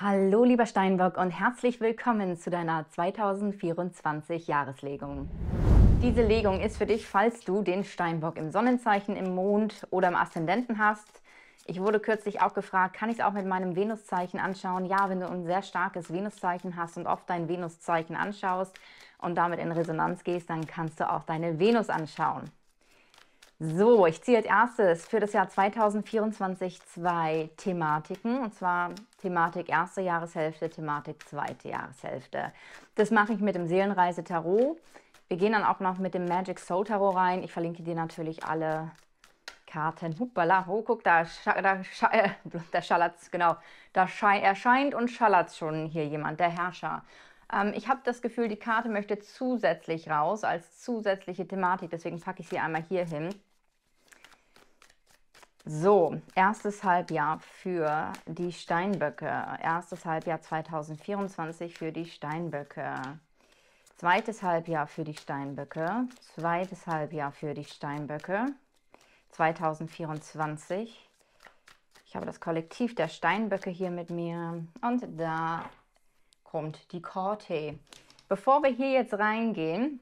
Hallo lieber Steinbock und herzlich willkommen zu deiner 2024 Jahreslegung. Diese Legung ist für dich, falls du den Steinbock im Sonnenzeichen, im Mond oder im Aszendenten hast. Ich wurde kürzlich auch gefragt, kann ich es auch mit meinem Venuszeichen anschauen? Ja, wenn du ein sehr starkes Venuszeichen hast und oft dein Venuszeichen anschaust und damit in Resonanz gehst, dann kannst du auch deine Venus anschauen. So, ich ziehe als erstes für das Jahr 2024 zwei Thematiken, und zwar Thematik erste Jahreshälfte, Thematik zweite Jahreshälfte. Das mache ich mit dem Seelenreise Tarot. Wir gehen dann auch noch mit dem Magic Soul Tarot rein. Ich verlinke dir natürlich alle Karten. Hupala, oh, guck, da, da, äh, da Schalatz, genau, da erscheint und schallert schon hier jemand, der Herrscher. Ähm, ich habe das Gefühl, die Karte möchte zusätzlich raus, als zusätzliche Thematik, deswegen packe ich sie einmal hier hin. So, erstes Halbjahr für die Steinböcke. Erstes Halbjahr 2024 für die Steinböcke. Zweites Halbjahr für die Steinböcke. Zweites Halbjahr für die Steinböcke. 2024. Ich habe das Kollektiv der Steinböcke hier mit mir. Und da kommt die Korte. Bevor wir hier jetzt reingehen,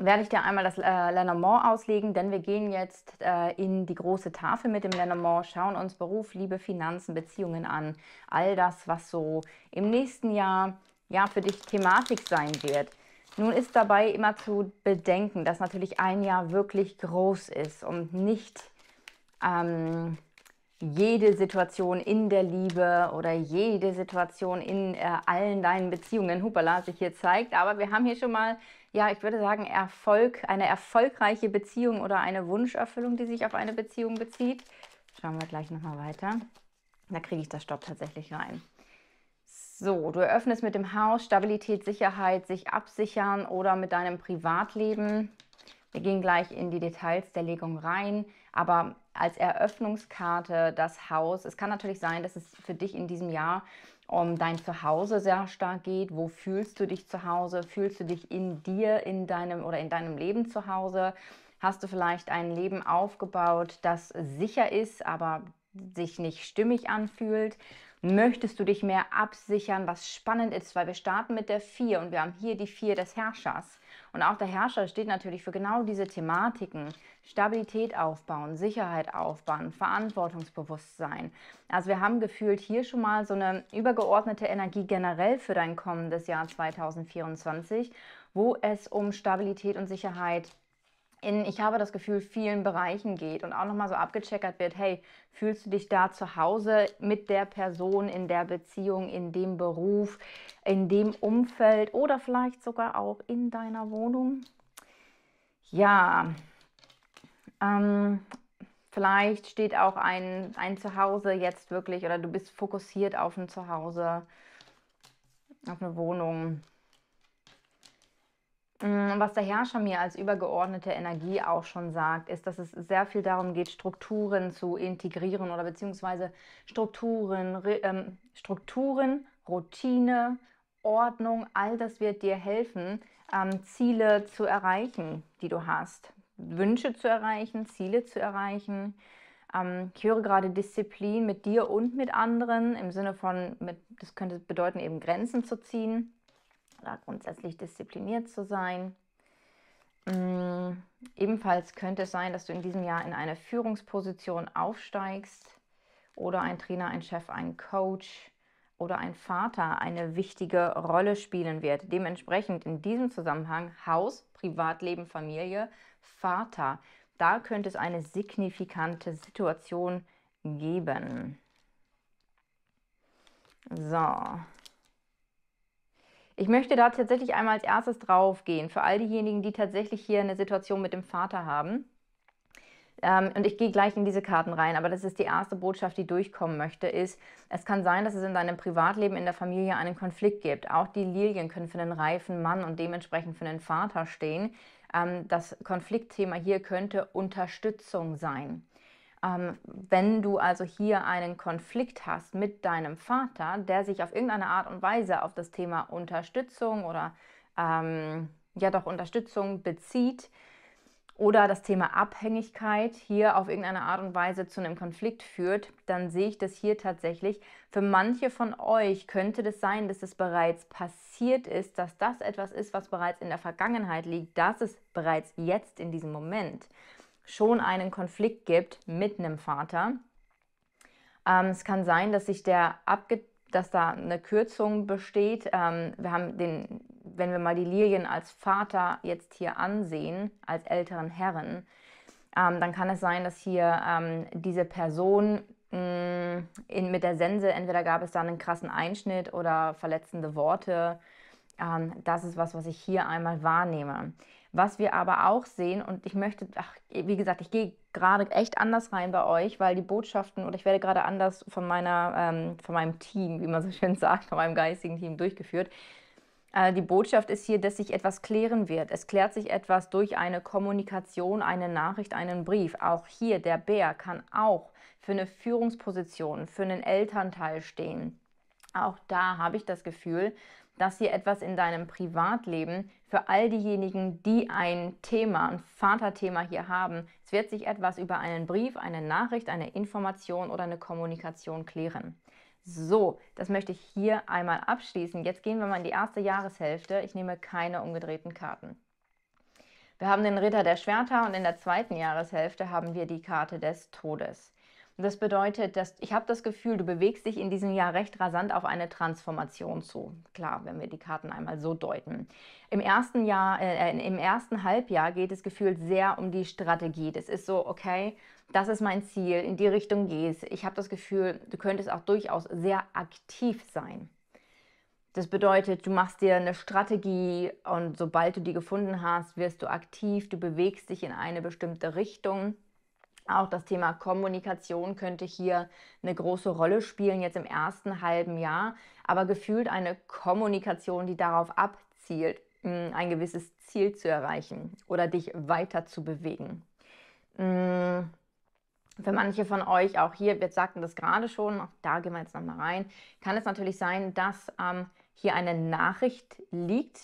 werde ich dir einmal das äh, Lenormand auslegen, denn wir gehen jetzt äh, in die große Tafel mit dem Lenormand, schauen uns Beruf, Liebe, Finanzen, Beziehungen an. All das, was so im nächsten Jahr ja, für dich Thematik sein wird. Nun ist dabei immer zu bedenken, dass natürlich ein Jahr wirklich groß ist und nicht ähm, jede Situation in der Liebe oder jede Situation in äh, allen deinen Beziehungen, hupala, sich hier zeigt. Aber wir haben hier schon mal ja, ich würde sagen, Erfolg, eine erfolgreiche Beziehung oder eine Wunscherfüllung, die sich auf eine Beziehung bezieht. Schauen wir gleich nochmal weiter. Da kriege ich das Stopp tatsächlich rein. So, du eröffnest mit dem Haus Stabilität, Sicherheit, sich absichern oder mit deinem Privatleben. Wir gehen gleich in die Details der Legung rein, aber als Eröffnungskarte das Haus. Es kann natürlich sein, dass es für dich in diesem Jahr um dein Zuhause sehr stark geht. Wo fühlst du dich zu Hause? Fühlst du dich in dir, in deinem oder in deinem Leben zu Hause? Hast du vielleicht ein Leben aufgebaut, das sicher ist, aber sich nicht stimmig anfühlt? Möchtest du dich mehr absichern, was spannend ist, weil wir starten mit der Vier und wir haben hier die Vier des Herrschers. Und auch der Herrscher steht natürlich für genau diese Thematiken. Stabilität aufbauen, Sicherheit aufbauen, Verantwortungsbewusstsein. Also wir haben gefühlt hier schon mal so eine übergeordnete Energie generell für dein kommendes Jahr 2024, wo es um Stabilität und Sicherheit in, ich habe das Gefühl, vielen Bereichen geht und auch nochmal so abgecheckert wird, hey, fühlst du dich da zu Hause mit der Person, in der Beziehung, in dem Beruf, in dem Umfeld oder vielleicht sogar auch in deiner Wohnung? Ja, ähm, vielleicht steht auch ein, ein Zuhause jetzt wirklich oder du bist fokussiert auf ein Zuhause, auf eine Wohnung. Mm, was der Herrscher mir als übergeordnete Energie auch schon sagt, ist, dass es sehr viel darum geht, Strukturen zu integrieren oder beziehungsweise Strukturen, ähm, Strukturen, Routine, Ordnung, all das wird dir helfen, ähm, Ziele zu erreichen, die du hast. Wünsche zu erreichen, Ziele zu erreichen. Ähm, ich höre gerade Disziplin mit dir und mit anderen, im Sinne von, mit, das könnte bedeuten, eben Grenzen zu ziehen oder grundsätzlich diszipliniert zu sein. Ähm, ebenfalls könnte es sein, dass du in diesem Jahr in eine Führungsposition aufsteigst oder ein Trainer, ein Chef, ein Coach oder ein Vater eine wichtige Rolle spielen wird. Dementsprechend in diesem Zusammenhang Haus, Privatleben, Familie Vater. Da könnte es eine signifikante Situation geben. So. Ich möchte da tatsächlich einmal als erstes drauf gehen, für all diejenigen, die tatsächlich hier eine Situation mit dem Vater haben. Ähm, und ich gehe gleich in diese Karten rein, aber das ist die erste Botschaft, die durchkommen möchte, ist, es kann sein, dass es in deinem Privatleben, in der Familie einen Konflikt gibt. Auch die Lilien können für einen reifen Mann und dementsprechend für einen Vater stehen, ähm, das Konfliktthema hier könnte Unterstützung sein. Ähm, wenn du also hier einen Konflikt hast mit deinem Vater, der sich auf irgendeine Art und Weise auf das Thema Unterstützung oder ähm, ja doch Unterstützung bezieht, oder das Thema Abhängigkeit hier auf irgendeine Art und Weise zu einem Konflikt führt, dann sehe ich das hier tatsächlich. Für manche von euch könnte das sein, dass es bereits passiert ist, dass das etwas ist, was bereits in der Vergangenheit liegt, dass es bereits jetzt in diesem Moment schon einen Konflikt gibt mit einem Vater. Ähm, es kann sein, dass sich der abge dass da eine Kürzung besteht. Ähm, wir haben den wenn wir mal die Lilien als Vater jetzt hier ansehen, als älteren Herren, ähm, dann kann es sein, dass hier ähm, diese Person mh, mm, in, mit der Sense, entweder gab es da einen krassen Einschnitt oder verletzende Worte. Ähm, das ist was, was ich hier einmal wahrnehme. Was wir aber auch sehen, und ich möchte, ach, wie gesagt, ich gehe gerade echt anders rein bei euch, weil die Botschaften, oder ich werde gerade anders von, meiner, ähm, von meinem Team, wie man so schön sagt, von meinem geistigen Team durchgeführt. Äh, die Botschaft ist hier, dass sich etwas klären wird. Es klärt sich etwas durch eine Kommunikation, eine Nachricht, einen Brief. Auch hier, der Bär kann auch für eine Führungsposition, für einen Elternteil stehen. Auch da habe ich das Gefühl, dass hier etwas in deinem Privatleben für all diejenigen, die ein Thema, ein Vaterthema hier haben, es wird sich etwas über einen Brief, eine Nachricht, eine Information oder eine Kommunikation klären. So, das möchte ich hier einmal abschließen. Jetzt gehen wir mal in die erste Jahreshälfte. Ich nehme keine umgedrehten Karten. Wir haben den Ritter der Schwerter und in der zweiten Jahreshälfte haben wir die Karte des Todes. Das bedeutet, dass ich habe das Gefühl, du bewegst dich in diesem Jahr recht rasant auf eine Transformation zu. Klar, wenn wir die Karten einmal so deuten. Im ersten Jahr, äh, äh im ersten Halbjahr geht es gefühlt sehr um die Strategie. Das ist so, okay, das ist mein Ziel, in die Richtung gehst. Ich habe das Gefühl, du könntest auch durchaus sehr aktiv sein. Das bedeutet, du machst dir eine Strategie und sobald du die gefunden hast, wirst du aktiv, du bewegst dich in eine bestimmte Richtung. Auch das Thema Kommunikation könnte hier eine große Rolle spielen, jetzt im ersten halben Jahr, aber gefühlt eine Kommunikation, die darauf abzielt, mm, ein gewisses Ziel zu erreichen oder dich weiter zu bewegen. Mm, für manche von euch, auch hier, wir sagten das gerade schon, auch da gehen wir jetzt nochmal rein, kann es natürlich sein, dass ähm, hier eine Nachricht liegt,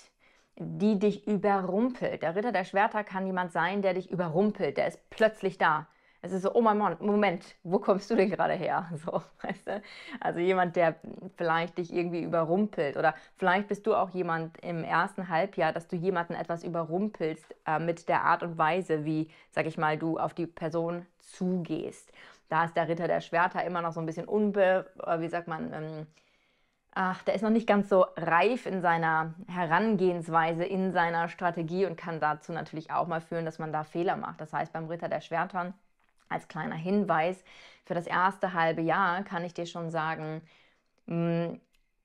die dich überrumpelt. Der Ritter der Schwerter kann jemand sein, der dich überrumpelt, der ist plötzlich da es ist so, oh mein Mann, Moment, wo kommst du denn gerade her? So, weißt du? Also jemand, der vielleicht dich irgendwie überrumpelt oder vielleicht bist du auch jemand im ersten Halbjahr, dass du jemanden etwas überrumpelst äh, mit der Art und Weise, wie, sag ich mal, du auf die Person zugehst. Da ist der Ritter der Schwerter immer noch so ein bisschen unbe, äh, wie sagt man, ähm, ach, der ist noch nicht ganz so reif in seiner Herangehensweise, in seiner Strategie und kann dazu natürlich auch mal führen, dass man da Fehler macht. Das heißt, beim Ritter der Schwertern als kleiner Hinweis für das erste halbe Jahr kann ich dir schon sagen, hm,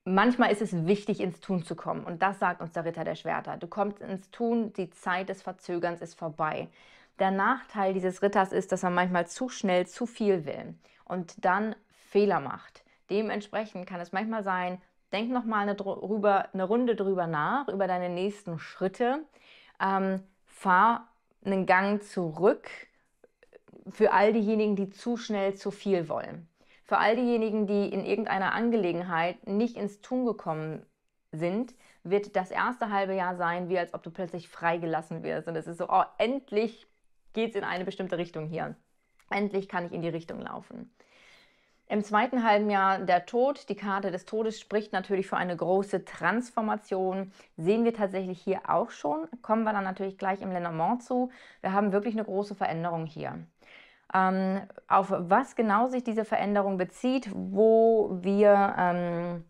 manchmal ist es wichtig, ins Tun zu kommen. Und das sagt uns der Ritter der Schwerter. Du kommst ins Tun, die Zeit des Verzögerns ist vorbei. Der Nachteil dieses Ritters ist, dass er manchmal zu schnell zu viel will und dann Fehler macht. Dementsprechend kann es manchmal sein, denk nochmal eine, drüber, eine Runde drüber nach, über deine nächsten Schritte. Ähm, fahr einen Gang zurück für all diejenigen, die zu schnell zu viel wollen. Für all diejenigen, die in irgendeiner Angelegenheit nicht ins Tun gekommen sind, wird das erste halbe Jahr sein, wie als ob du plötzlich freigelassen wirst. Und es ist so, oh, endlich geht es in eine bestimmte Richtung hier. Endlich kann ich in die Richtung laufen. Im zweiten halben Jahr der Tod, die Karte des Todes spricht natürlich für eine große Transformation. Sehen wir tatsächlich hier auch schon, kommen wir dann natürlich gleich im Lenormand zu. Wir haben wirklich eine große Veränderung hier ähm, auf was genau sich diese Veränderung bezieht, wo wir, ähm,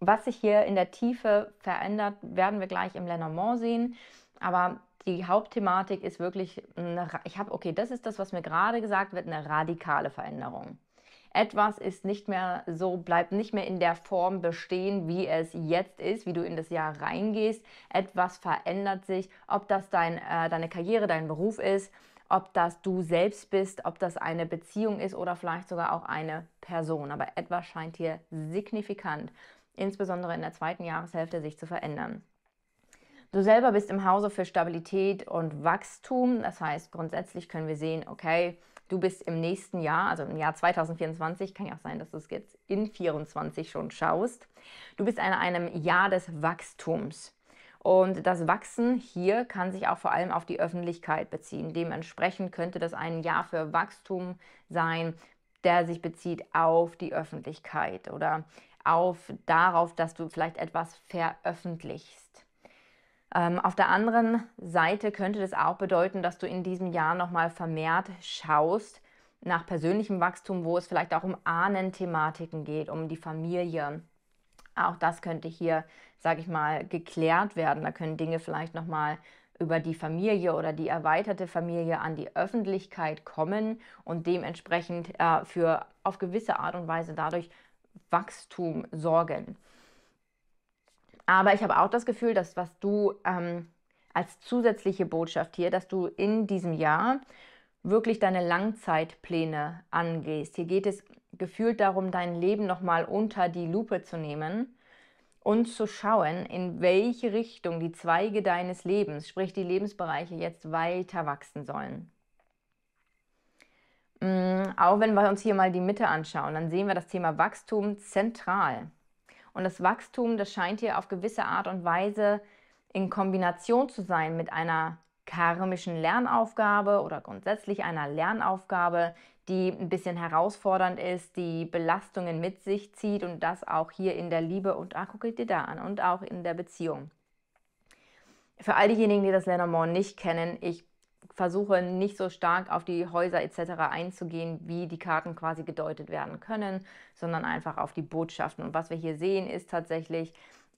was sich hier in der Tiefe verändert, werden wir gleich im Lenormand sehen. Aber die Hauptthematik ist wirklich, eine, ich habe, okay, das ist das, was mir gerade gesagt wird, eine radikale Veränderung. Etwas ist nicht mehr so, bleibt nicht mehr in der Form bestehen, wie es jetzt ist, wie du in das Jahr reingehst. Etwas verändert sich, ob das dein, äh, deine Karriere, dein Beruf ist, ob das du selbst bist, ob das eine Beziehung ist oder vielleicht sogar auch eine Person. Aber etwas scheint hier signifikant, insbesondere in der zweiten Jahreshälfte, sich zu verändern. Du selber bist im Hause für Stabilität und Wachstum. Das heißt, grundsätzlich können wir sehen, okay, du bist im nächsten Jahr, also im Jahr 2024, kann ja auch sein, dass du es jetzt in 24 schon schaust. Du bist in einem Jahr des Wachstums. Und das Wachsen hier kann sich auch vor allem auf die Öffentlichkeit beziehen. Dementsprechend könnte das ein Jahr für Wachstum sein, der sich bezieht auf die Öffentlichkeit oder auf darauf, dass du vielleicht etwas veröffentlichst. Ähm, auf der anderen Seite könnte das auch bedeuten, dass du in diesem Jahr nochmal vermehrt schaust nach persönlichem Wachstum, wo es vielleicht auch um Ahnen-Thematiken geht, um die Familie, auch das könnte hier, sage ich mal, geklärt werden. Da können Dinge vielleicht nochmal über die Familie oder die erweiterte Familie an die Öffentlichkeit kommen und dementsprechend äh, für auf gewisse Art und Weise dadurch Wachstum sorgen. Aber ich habe auch das Gefühl, dass was du ähm, als zusätzliche Botschaft hier, dass du in diesem Jahr wirklich deine Langzeitpläne angehst. Hier geht es gefühlt darum, dein Leben nochmal unter die Lupe zu nehmen und zu schauen, in welche Richtung die Zweige deines Lebens, sprich die Lebensbereiche, jetzt weiter wachsen sollen. Mm, auch wenn wir uns hier mal die Mitte anschauen, dann sehen wir das Thema Wachstum zentral. Und das Wachstum, das scheint hier auf gewisse Art und Weise in Kombination zu sein mit einer karmischen Lernaufgabe oder grundsätzlich einer Lernaufgabe, die ein bisschen herausfordernd ist, die Belastungen mit sich zieht und das auch hier in der Liebe und ach, guck dir da an und auch in der Beziehung. Für all diejenigen, die das Lenormand nicht kennen, ich versuche nicht so stark auf die Häuser etc. einzugehen, wie die Karten quasi gedeutet werden können, sondern einfach auf die Botschaften. Und was wir hier sehen, ist tatsächlich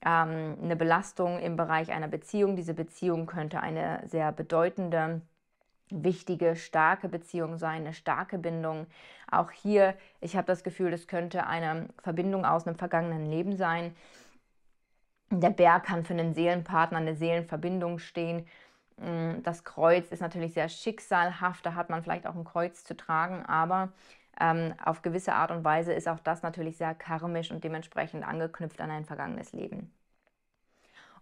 ähm, eine Belastung im Bereich einer Beziehung. Diese Beziehung könnte eine sehr bedeutende wichtige, starke Beziehung sein, eine starke Bindung. Auch hier, ich habe das Gefühl, das könnte eine Verbindung aus einem vergangenen Leben sein. Der Berg kann für einen Seelenpartner, eine Seelenverbindung stehen. Mm, das Kreuz ist natürlich sehr schicksalhaft, da hat man vielleicht auch ein Kreuz zu tragen, aber ähm, auf gewisse Art und Weise ist auch das natürlich sehr karmisch und dementsprechend angeknüpft an ein vergangenes Leben.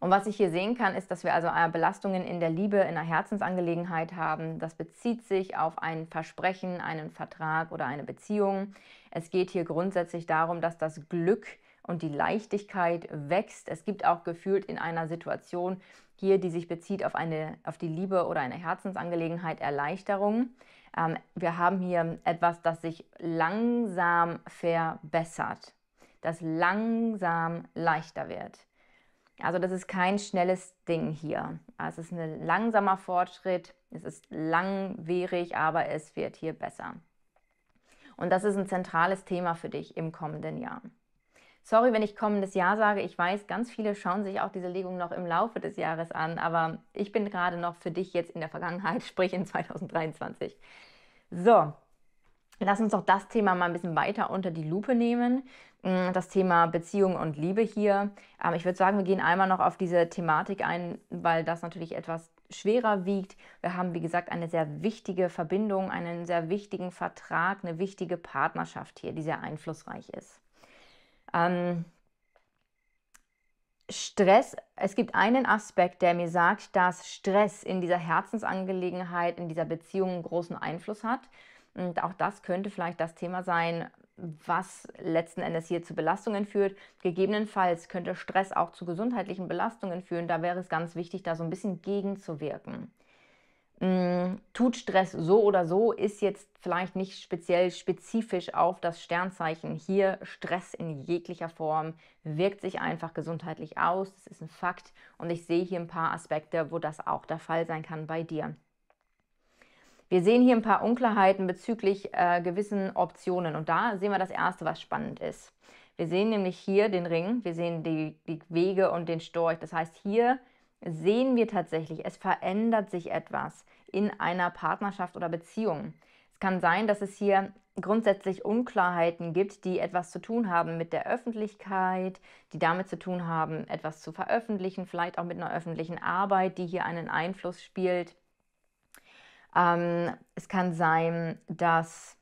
Und was ich hier sehen kann, ist, dass wir also äh, Belastungen in der Liebe, in der Herzensangelegenheit haben. Das bezieht sich auf ein Versprechen, einen Vertrag oder eine Beziehung. Es geht hier grundsätzlich darum, dass das Glück und die Leichtigkeit wächst. Es gibt auch gefühlt in einer Situation hier, die sich bezieht auf, eine, auf die Liebe oder eine Herzensangelegenheit, Erleichterung. Ähm, wir haben hier etwas, das sich langsam verbessert, das langsam leichter wird. Also das ist kein schnelles Ding hier. Also es ist ein langsamer Fortschritt, es ist langwierig, aber es wird hier besser. Und das ist ein zentrales Thema für dich im kommenden Jahr. Sorry, wenn ich kommendes Jahr sage. Ich weiß, ganz viele schauen sich auch diese Legung noch im Laufe des Jahres an, aber ich bin gerade noch für dich jetzt in der Vergangenheit, sprich in 2023. So, lass uns doch das Thema mal ein bisschen weiter unter die Lupe nehmen. Mm, das Thema Beziehung und Liebe hier. Ähm, ich würde sagen, wir gehen einmal noch auf diese Thematik ein, weil das natürlich etwas schwerer wiegt. Wir haben, wie gesagt, eine sehr wichtige Verbindung, einen sehr wichtigen Vertrag, eine wichtige Partnerschaft hier, die sehr einflussreich ist. Ähm, Stress, es gibt einen Aspekt, der mir sagt, dass Stress in dieser Herzensangelegenheit, in dieser Beziehung einen großen Einfluss hat. Und auch das könnte vielleicht das Thema sein, was letzten Endes hier zu Belastungen führt. Gegebenenfalls könnte Stress auch zu gesundheitlichen Belastungen führen. Da wäre es ganz wichtig, da so ein bisschen gegenzuwirken. Mm, tut Stress so oder so, ist jetzt vielleicht nicht speziell spezifisch auf das Sternzeichen. Hier Stress in jeglicher Form wirkt sich einfach gesundheitlich aus. Das ist ein Fakt. Und ich sehe hier ein paar Aspekte, wo das auch der Fall sein kann bei dir. Wir sehen hier ein paar Unklarheiten bezüglich äh, gewissen Optionen und da sehen wir das Erste, was spannend ist. Wir sehen nämlich hier den Ring, wir sehen die, die Wege und den Storch. Das heißt, hier sehen wir tatsächlich, es verändert sich etwas in einer Partnerschaft oder Beziehung. Es kann sein, dass es hier grundsätzlich Unklarheiten gibt, die etwas zu tun haben mit der Öffentlichkeit, die damit zu tun haben, etwas zu veröffentlichen, vielleicht auch mit einer öffentlichen Arbeit, die hier einen Einfluss spielt. Ähm, es kann sein, dass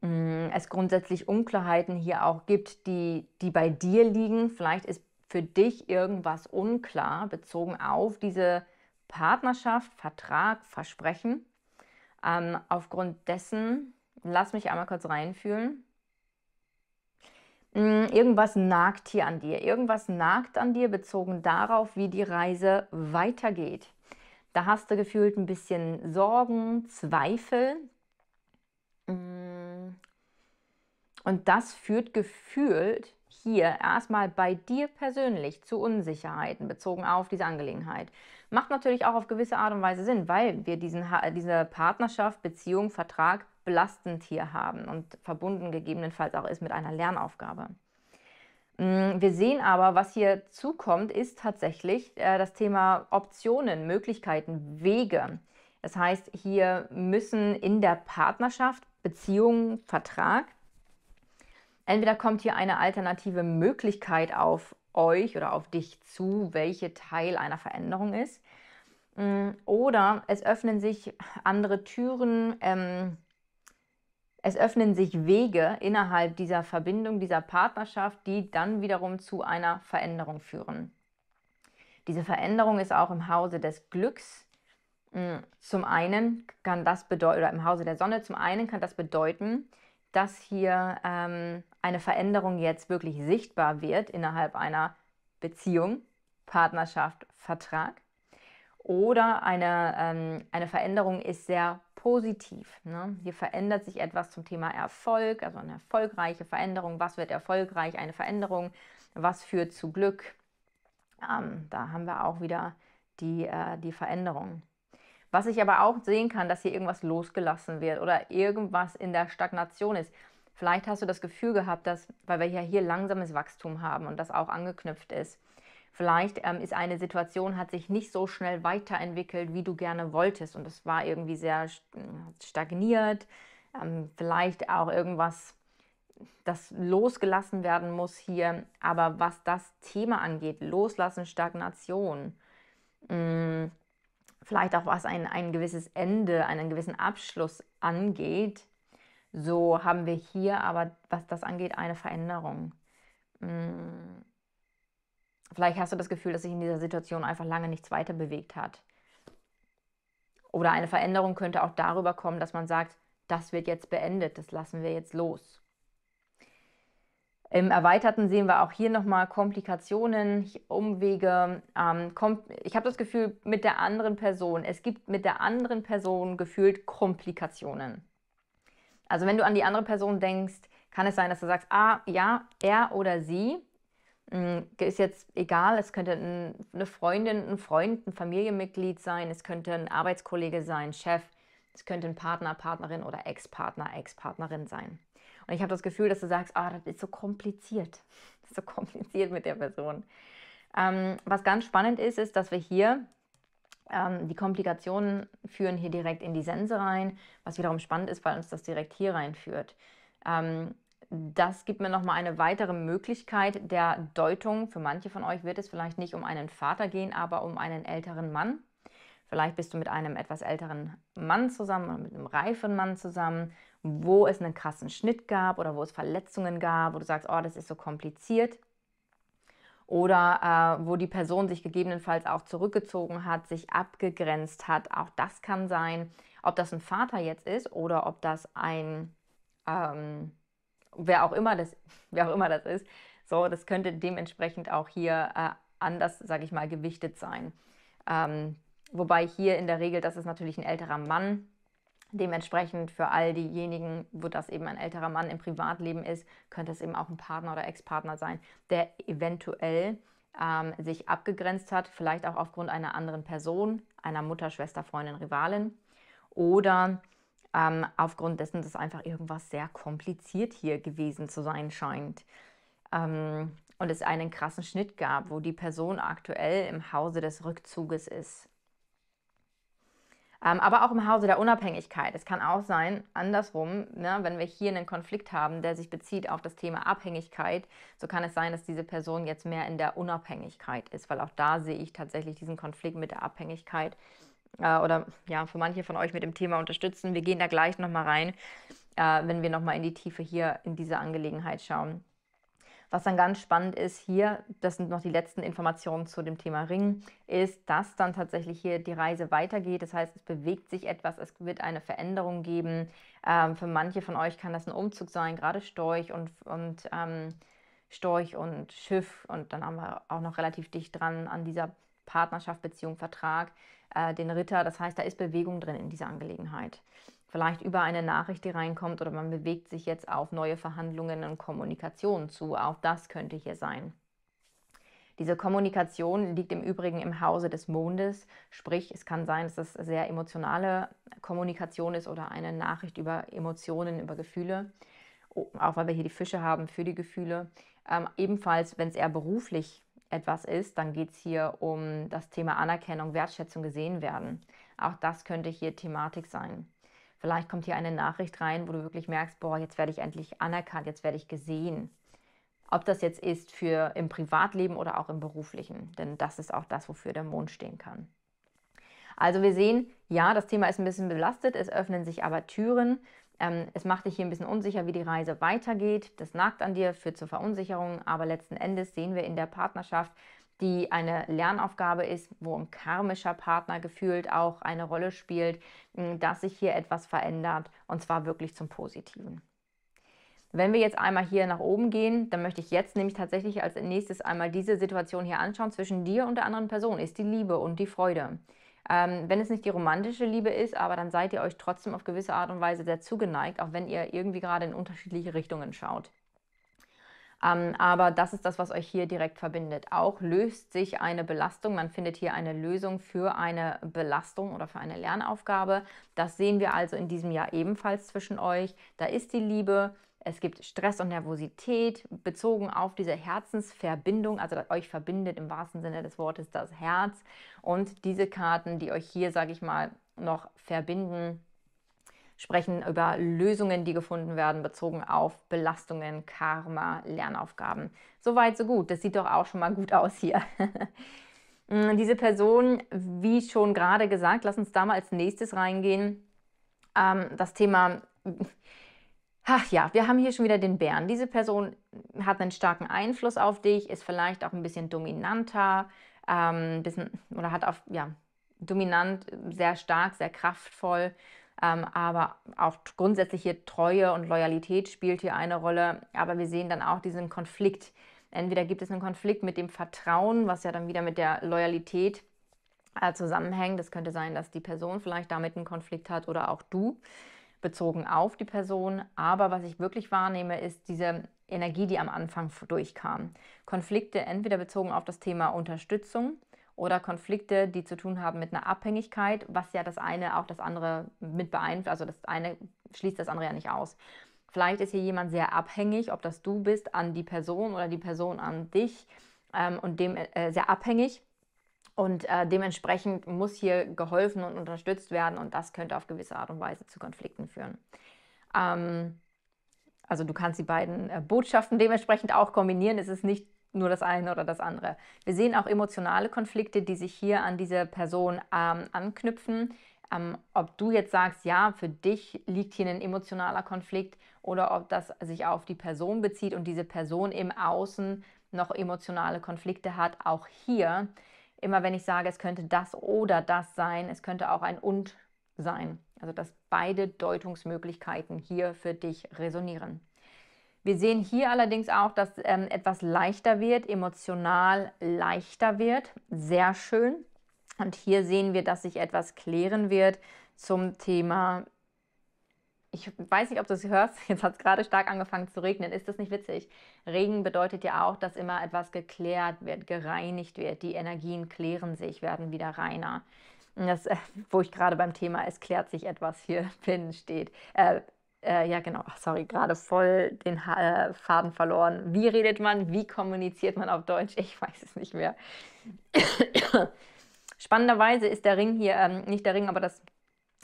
mh, mm, es grundsätzlich Unklarheiten hier auch gibt, die, die bei dir liegen. Vielleicht ist für dich irgendwas unklar bezogen auf diese Partnerschaft, Vertrag, Versprechen. Ähm, aufgrund dessen, lass mich einmal kurz reinfühlen. Mm, irgendwas nagt hier an dir. Irgendwas nagt an dir bezogen darauf, wie die Reise weitergeht. Da hast du gefühlt ein bisschen Sorgen, Zweifel. Mm. Und das führt gefühlt hier erstmal bei dir persönlich zu Unsicherheiten bezogen auf diese Angelegenheit. Macht natürlich auch auf gewisse Art und Weise Sinn, weil wir diesen, diese Partnerschaft, Beziehung, Vertrag belastend hier haben und verbunden gegebenenfalls auch ist mit einer Lernaufgabe. Mm, wir sehen aber, was hier zukommt, ist tatsächlich äh, das Thema Optionen, Möglichkeiten, Wege. Das heißt, hier müssen in der Partnerschaft, Beziehung, Vertrag, entweder kommt hier eine alternative Möglichkeit auf euch oder auf dich zu, welche Teil einer Veränderung ist. Mm, oder es öffnen sich andere Türen, ähm, es öffnen sich Wege innerhalb dieser Verbindung, dieser Partnerschaft, die dann wiederum zu einer Veränderung führen. Diese Veränderung ist auch im Hause des Glücks. Mm, zum einen kann das bedeuten, oder im Hause der Sonne, zum einen kann das bedeuten, dass hier ähm, eine Veränderung jetzt wirklich sichtbar wird innerhalb einer Beziehung, Partnerschaft, Vertrag. Oder eine, ähm, eine Veränderung ist sehr positiv. Ne? Hier verändert sich etwas zum Thema Erfolg, also eine erfolgreiche Veränderung. Was wird erfolgreich? Eine Veränderung. Was führt zu Glück? Ähm, da haben wir auch wieder die, äh, die Veränderung. Was ich aber auch sehen kann, dass hier irgendwas losgelassen wird oder irgendwas in der Stagnation ist. Vielleicht hast du das Gefühl gehabt, dass, weil wir ja hier langsames Wachstum haben und das auch angeknüpft ist, Vielleicht ähm, ist eine Situation, hat sich nicht so schnell weiterentwickelt, wie du gerne wolltest. Und es war irgendwie sehr stagniert. Ähm, vielleicht auch irgendwas, das losgelassen werden muss hier. Aber was das Thema angeht, Loslassen, Stagnation, mh, mm, vielleicht auch was ein, ein gewisses Ende, einen gewissen Abschluss angeht, so haben wir hier aber, was das angeht, eine Veränderung. Mh, mm. Vielleicht hast du das Gefühl, dass sich in dieser Situation einfach lange nichts weiter bewegt hat. Oder eine Veränderung könnte auch darüber kommen, dass man sagt, das wird jetzt beendet, das lassen wir jetzt los. Im Erweiterten sehen wir auch hier nochmal Komplikationen, Umwege. Ähm, ich habe das Gefühl, mit der anderen Person, es gibt mit der anderen Person gefühlt Komplikationen. Also wenn du an die andere Person denkst, kann es sein, dass du sagst, ah ja, er oder sie Mm, ist jetzt egal, es könnte eine Freundin, ein Freund, ein Familienmitglied sein, es könnte ein Arbeitskollege sein, Chef, es könnte ein Partner, Partnerin oder Ex-Partner, Ex-Partnerin sein. Und ich habe das Gefühl, dass du sagst, ah, das ist so kompliziert, das ist so kompliziert mit der Person. Ähm, was ganz spannend ist, ist, dass wir hier ähm, die Komplikationen führen hier direkt in die Sense rein, was wiederum spannend ist, weil uns das direkt hier reinführt. Ähm, das gibt mir nochmal eine weitere Möglichkeit der Deutung. Für manche von euch wird es vielleicht nicht um einen Vater gehen, aber um einen älteren Mann. Vielleicht bist du mit einem etwas älteren Mann zusammen oder mit einem reifen Mann zusammen, wo es einen krassen Schnitt gab oder wo es Verletzungen gab, wo du sagst, oh, das ist so kompliziert. Oder äh, wo die Person sich gegebenenfalls auch zurückgezogen hat, sich abgegrenzt hat. Auch das kann sein. Ob das ein Vater jetzt ist oder ob das ein ähm, wer auch immer das, wer auch immer das ist. So, das könnte dementsprechend auch hier äh, anders, sage ich mal, gewichtet sein. Ähm, wobei hier in der Regel, das ist natürlich ein älterer Mann. Dementsprechend für all diejenigen, wo das eben ein älterer Mann im Privatleben ist, könnte es eben auch ein Partner oder Ex-Partner sein, der eventuell ähm, sich abgegrenzt hat, vielleicht auch aufgrund einer anderen Person, einer Mutter, Schwester, Freundin, Rivalin oder ähm, aufgrund dessen, dass einfach irgendwas sehr kompliziert hier gewesen zu sein scheint. Ähm, und es einen krassen Schnitt gab, wo die Person aktuell im Hause des Rückzuges ist. Ähm, aber auch im Hause der Unabhängigkeit. Es kann auch sein, andersrum, ne, wenn wir hier einen Konflikt haben, der sich bezieht auf das Thema Abhängigkeit, so kann es sein, dass diese Person jetzt mehr in der Unabhängigkeit ist, weil auch da sehe ich tatsächlich diesen Konflikt mit der Abhängigkeit äh, oder ja, für manche von euch mit dem Thema unterstützen. Wir gehen da gleich nochmal rein, äh, wenn wir nochmal in die Tiefe hier in diese Angelegenheit schauen. Was dann ganz spannend ist hier, das sind noch die letzten Informationen zu dem Thema Ring, ist, dass dann tatsächlich hier die Reise weitergeht. Das heißt, es bewegt sich etwas, es wird eine Veränderung geben. Ähm, für manche von euch kann das ein Umzug sein, gerade Storch und, und ähm, Storch und Schiff und dann haben wir auch noch relativ dicht dran an dieser Partnerschaft, Beziehung, Vertrag, äh, den Ritter. Das heißt, da ist Bewegung drin in dieser Angelegenheit. Vielleicht über eine Nachricht, die reinkommt oder man bewegt sich jetzt auf neue Verhandlungen und Kommunikation zu. Auch das könnte hier sein. Diese Kommunikation liegt im Übrigen im Hause des Mondes, sprich es kann sein, dass es sehr emotionale Kommunikation ist oder eine Nachricht über Emotionen, über Gefühle, oh, auch weil wir hier die Fische haben für die Gefühle. Ähm, ebenfalls, wenn es eher beruflich etwas ist, dann geht es hier um das Thema Anerkennung, Wertschätzung gesehen werden. Auch das könnte hier Thematik sein. Vielleicht kommt hier eine Nachricht rein, wo du wirklich merkst, boah, jetzt werde ich endlich anerkannt, jetzt werde ich gesehen. Ob das jetzt ist für im Privatleben oder auch im beruflichen, denn das ist auch das, wofür der Mond stehen kann. Also wir sehen, ja, das Thema ist ein bisschen belastet, es öffnen sich aber Türen. Ähm, es macht dich hier ein bisschen unsicher, wie die Reise weitergeht. Das nagt an dir, führt zur Verunsicherung, aber letzten Endes sehen wir in der Partnerschaft, die eine Lernaufgabe ist, wo ein karmischer Partner gefühlt auch eine Rolle spielt, dass sich hier etwas verändert und zwar wirklich zum Positiven. Wenn wir jetzt einmal hier nach oben gehen, dann möchte ich jetzt nämlich tatsächlich als nächstes einmal diese Situation hier anschauen zwischen dir und der anderen Person, ist die Liebe und die Freude. Ähm, wenn es nicht die romantische Liebe ist, aber dann seid ihr euch trotzdem auf gewisse Art und Weise sehr zugeneigt, auch wenn ihr irgendwie gerade in unterschiedliche Richtungen schaut. Ähm, aber das ist das, was euch hier direkt verbindet. Auch löst sich eine Belastung. Man findet hier eine Lösung für eine Belastung oder für eine Lernaufgabe. Das sehen wir also in diesem Jahr ebenfalls zwischen euch. Da ist die Liebe, es gibt Stress und Nervosität bezogen auf diese Herzensverbindung, also euch verbindet im wahrsten Sinne des Wortes das Herz. Und diese Karten, die euch hier, sage ich mal, noch verbinden, sprechen über Lösungen, die gefunden werden, bezogen auf Belastungen, Karma, Lernaufgaben. Soweit, so gut. Das sieht doch auch schon mal gut aus hier. Mm, diese Person, wie schon gerade gesagt, lass uns da mal als nächstes reingehen. Ähm, das Thema Ach ja, wir haben hier schon wieder den Bären. Diese Person hat einen starken Einfluss auf dich, ist vielleicht auch ein bisschen dominanter, ähm, bisschen, oder hat auch, ja, dominant, sehr stark, sehr kraftvoll. Ähm, aber auch grundsätzlich hier Treue und Loyalität spielt hier eine Rolle. Aber wir sehen dann auch diesen Konflikt. Entweder gibt es einen Konflikt mit dem Vertrauen, was ja dann wieder mit der Loyalität äh, zusammenhängt. Es könnte sein, dass die Person vielleicht damit einen Konflikt hat oder auch du bezogen auf die Person. Aber was ich wirklich wahrnehme, ist diese Energie, die am Anfang durchkam. Konflikte entweder bezogen auf das Thema Unterstützung oder Konflikte, die zu tun haben mit einer Abhängigkeit, was ja das eine auch das andere mit beeinflusst. Also das eine schließt das andere ja nicht aus. Vielleicht ist hier jemand sehr abhängig, ob das du bist, an die Person oder die Person an dich ähm, und dem äh, sehr abhängig und äh, dementsprechend muss hier geholfen und unterstützt werden und das könnte auf gewisse Art und Weise zu Konflikten führen. Ähm, also du kannst die beiden äh, Botschaften dementsprechend auch kombinieren. Es ist nicht nur das eine oder das andere. Wir sehen auch emotionale Konflikte, die sich hier an diese Person ähm, anknüpfen. Ähm, ob du jetzt sagst, ja, für dich liegt hier ein emotionaler Konflikt oder ob das sich auf die Person bezieht und diese Person im Außen noch emotionale Konflikte hat, auch hier immer wenn ich sage, es könnte das oder das sein, es könnte auch ein und sein. Also dass beide Deutungsmöglichkeiten hier für dich resonieren. Wir sehen hier allerdings auch, dass ähm, etwas leichter wird, emotional leichter wird. Sehr schön. Und hier sehen wir, dass sich etwas klären wird zum Thema ich weiß nicht, ob du es hörst, jetzt hat es gerade stark angefangen zu regnen. Ist das nicht witzig? Regen bedeutet ja auch, dass immer etwas geklärt wird, gereinigt wird. Die Energien klären sich, werden wieder reiner. Das, äh, wo ich gerade beim Thema, es klärt sich etwas hier bin, steht. Äh, äh, ja, genau, sorry, gerade voll den ha äh, Faden verloren. Wie redet man? Wie kommuniziert man auf Deutsch? Ich weiß es nicht mehr. Spannenderweise ist der Ring hier, ähm, nicht der Ring, aber das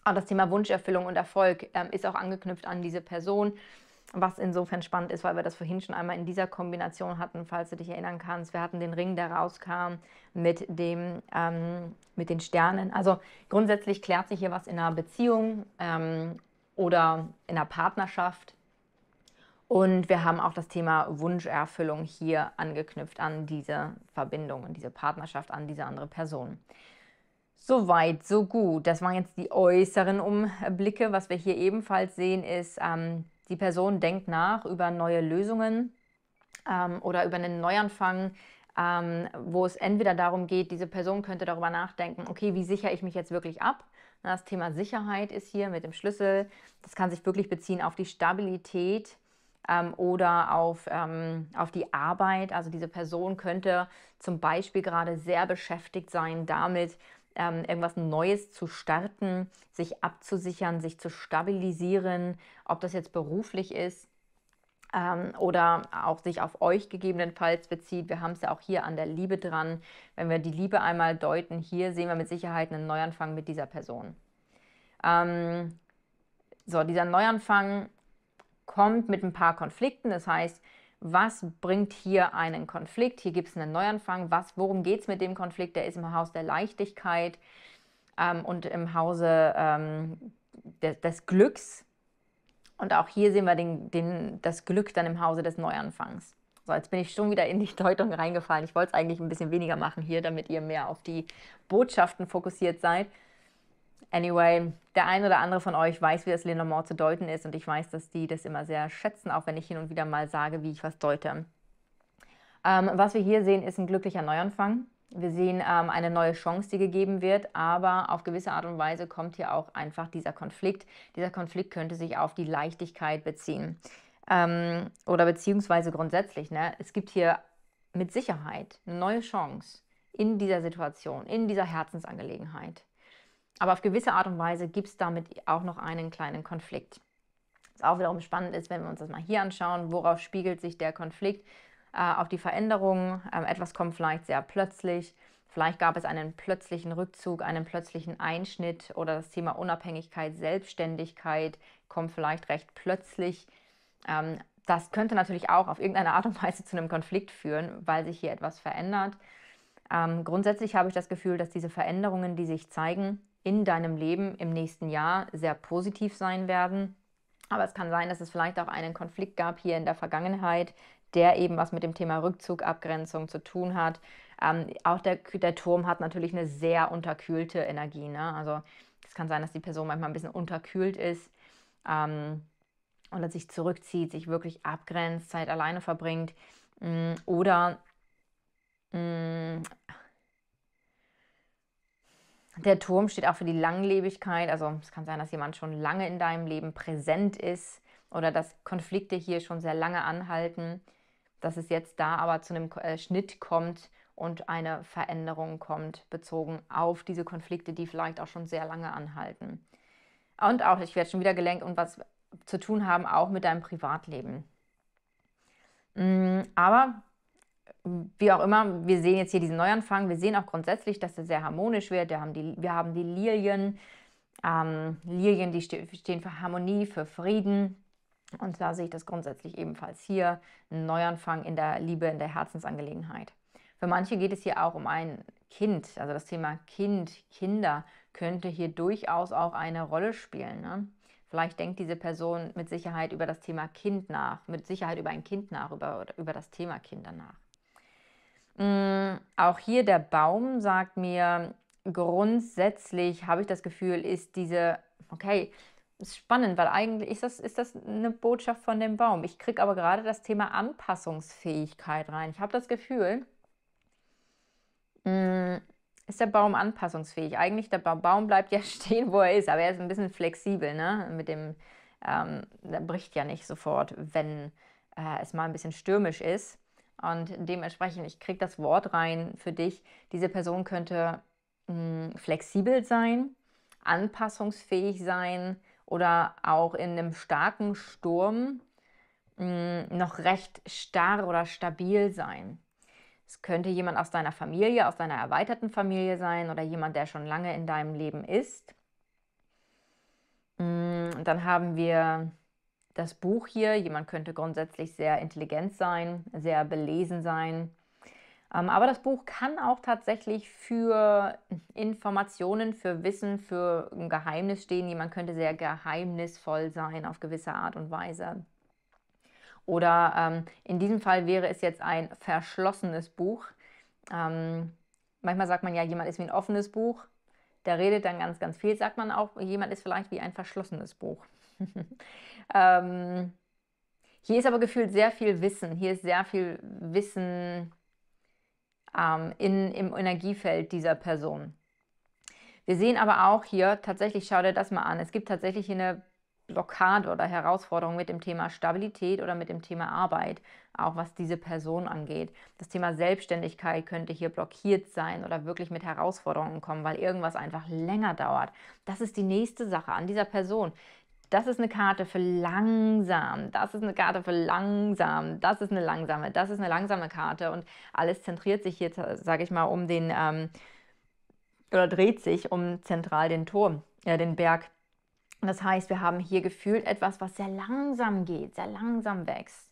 aber das Thema Wunscherfüllung und Erfolg ähm, ist auch angeknüpft an diese Person, was insofern spannend ist, weil wir das vorhin schon einmal in dieser Kombination hatten, falls du dich erinnern kannst. Wir hatten den Ring, der rauskam mit, dem, ähm, mit den Sternen. Also grundsätzlich klärt sich hier was in einer Beziehung ähm, oder in einer Partnerschaft. Und wir haben auch das Thema Wunscherfüllung hier angeknüpft an diese Verbindung und diese Partnerschaft, an diese andere Person. Soweit, so gut. Das waren jetzt die äußeren Umblicke. Was wir hier ebenfalls sehen, ist, ähm, die Person denkt nach über neue Lösungen ähm, oder über einen Neuanfang, ähm, wo es entweder darum geht, diese Person könnte darüber nachdenken, okay, wie sichere ich mich jetzt wirklich ab? Das Thema Sicherheit ist hier mit dem Schlüssel. Das kann sich wirklich beziehen auf die Stabilität ähm, oder auf, ähm, auf die Arbeit. Also diese Person könnte zum Beispiel gerade sehr beschäftigt sein damit, ähm, irgendwas Neues zu starten, sich abzusichern, sich zu stabilisieren, ob das jetzt beruflich ist ähm, oder auch sich auf euch gegebenenfalls bezieht. Wir haben es ja auch hier an der Liebe dran. Wenn wir die Liebe einmal deuten, hier sehen wir mit Sicherheit einen Neuanfang mit dieser Person. Ähm, so, dieser Neuanfang kommt mit ein paar Konflikten, das heißt, was bringt hier einen Konflikt? Hier gibt es einen Neuanfang. Was, worum geht es mit dem Konflikt? Der ist im Haus der Leichtigkeit ähm, und im Hause ähm, des, des, Glücks. Und auch hier sehen wir den, den, das Glück dann im Hause des Neuanfangs. So, jetzt bin ich schon wieder in die Deutung reingefallen. Ich wollte es eigentlich ein bisschen weniger machen hier, damit ihr mehr auf die Botschaften fokussiert seid. Anyway, der ein oder andere von euch weiß, wie das Lenormand zu deuten ist und ich weiß, dass die das immer sehr schätzen, auch wenn ich hin und wieder mal sage, wie ich was deute. Ähm, was wir hier sehen, ist ein glücklicher Neuanfang. Wir sehen ähm, eine neue Chance, die gegeben wird, aber auf gewisse Art und Weise kommt hier auch einfach dieser Konflikt. Dieser Konflikt könnte sich auf die Leichtigkeit beziehen ähm, oder beziehungsweise grundsätzlich. Ne? Es gibt hier mit Sicherheit eine neue Chance in dieser Situation, in dieser Herzensangelegenheit. Aber auf gewisse Art und Weise gibt es damit auch noch einen kleinen Konflikt. Was auch wiederum spannend ist, wenn wir uns das mal hier anschauen, worauf spiegelt sich der Konflikt äh, auf die Veränderungen. Ähm, etwas kommt vielleicht sehr plötzlich. Vielleicht gab es einen plötzlichen Rückzug, einen plötzlichen Einschnitt oder das Thema Unabhängigkeit, Selbstständigkeit kommt vielleicht recht plötzlich. Ähm, das könnte natürlich auch auf irgendeine Art und Weise zu einem Konflikt führen, weil sich hier etwas verändert. Ähm, grundsätzlich habe ich das Gefühl, dass diese Veränderungen, die sich zeigen, in deinem Leben im nächsten Jahr sehr positiv sein werden. Aber es kann sein, dass es vielleicht auch einen Konflikt gab hier in der Vergangenheit, der eben was mit dem Thema Rückzug, Abgrenzung zu tun hat. Ähm, auch der, der Turm hat natürlich eine sehr unterkühlte Energie. Ne? Also es kann sein, dass die Person manchmal ein bisschen unterkühlt ist ähm, oder sich zurückzieht, sich wirklich abgrenzt, Zeit alleine verbringt mh, mm, oder mh, mm, der Turm steht auch für die Langlebigkeit. Also es kann sein, dass jemand schon lange in deinem Leben präsent ist oder dass Konflikte hier schon sehr lange anhalten, dass es jetzt da aber zu einem äh, Schnitt kommt und eine Veränderung kommt, bezogen auf diese Konflikte, die vielleicht auch schon sehr lange anhalten. Und auch, ich werde schon wieder gelenkt und was zu tun haben, auch mit deinem Privatleben. Mm, aber wie auch immer, wir sehen jetzt hier diesen Neuanfang. Wir sehen auch grundsätzlich, dass er sehr harmonisch wird. Wir haben die, wir haben die Lilien. Ähm, Lilien, die stehen für Harmonie, für Frieden. Und da sehe ich das grundsätzlich ebenfalls hier. Ein Neuanfang in der Liebe, in der Herzensangelegenheit. Für manche geht es hier auch um ein Kind. Also das Thema Kind, Kinder könnte hier durchaus auch eine Rolle spielen. Ne? Vielleicht denkt diese Person mit Sicherheit über das Thema Kind nach, mit Sicherheit über ein Kind nach, über, über das Thema Kinder nach. Mm, auch hier der Baum sagt mir, grundsätzlich habe ich das Gefühl, ist diese, okay, ist spannend, weil eigentlich ist das, ist das eine Botschaft von dem Baum. Ich kriege aber gerade das Thema Anpassungsfähigkeit rein. Ich habe das Gefühl, mm, ist der Baum anpassungsfähig? Eigentlich, der Baum bleibt ja stehen, wo er ist, aber er ist ein bisschen flexibel, ne? Mit dem, ähm, der bricht ja nicht sofort, wenn äh, es mal ein bisschen stürmisch ist. Und dementsprechend, ich kriege das Wort rein für dich. Diese Person könnte mh, hm, flexibel sein, anpassungsfähig sein oder auch in einem starken Sturm mh, hm, noch recht starr oder stabil sein. Es könnte jemand aus deiner Familie, aus deiner erweiterten Familie sein oder jemand, der schon lange in deinem Leben ist. Mh, hm, dann haben wir das Buch hier. Jemand könnte grundsätzlich sehr intelligent sein, sehr belesen sein. Ähm, aber das Buch kann auch tatsächlich für Informationen, für Wissen, für ein Geheimnis stehen. Jemand könnte sehr geheimnisvoll sein auf gewisse Art und Weise. Oder ähm, in diesem Fall wäre es jetzt ein verschlossenes Buch. Ähm, manchmal sagt man ja, jemand ist wie ein offenes Buch. Der redet dann ganz, ganz viel. Sagt man auch, jemand ist vielleicht wie ein verschlossenes Buch. ähm, hier ist aber gefühlt sehr viel Wissen. Hier ist sehr viel Wissen ähm, in, im Energiefeld dieser Person. Wir sehen aber auch hier, tatsächlich, schau dir das mal an, es gibt tatsächlich eine Blockade oder Herausforderung mit dem Thema Stabilität oder mit dem Thema Arbeit, auch was diese Person angeht. Das Thema Selbstständigkeit könnte hier blockiert sein oder wirklich mit Herausforderungen kommen, weil irgendwas einfach länger dauert. Das ist die nächste Sache an dieser Person. Das ist eine Karte für langsam, das ist eine Karte für langsam, das ist eine langsame, das ist eine langsame Karte und alles zentriert sich hier, sage ich mal, um den, ähm, oder dreht sich um zentral den Turm, ja, den Berg. Das heißt, wir haben hier gefühlt etwas, was sehr langsam geht, sehr langsam wächst.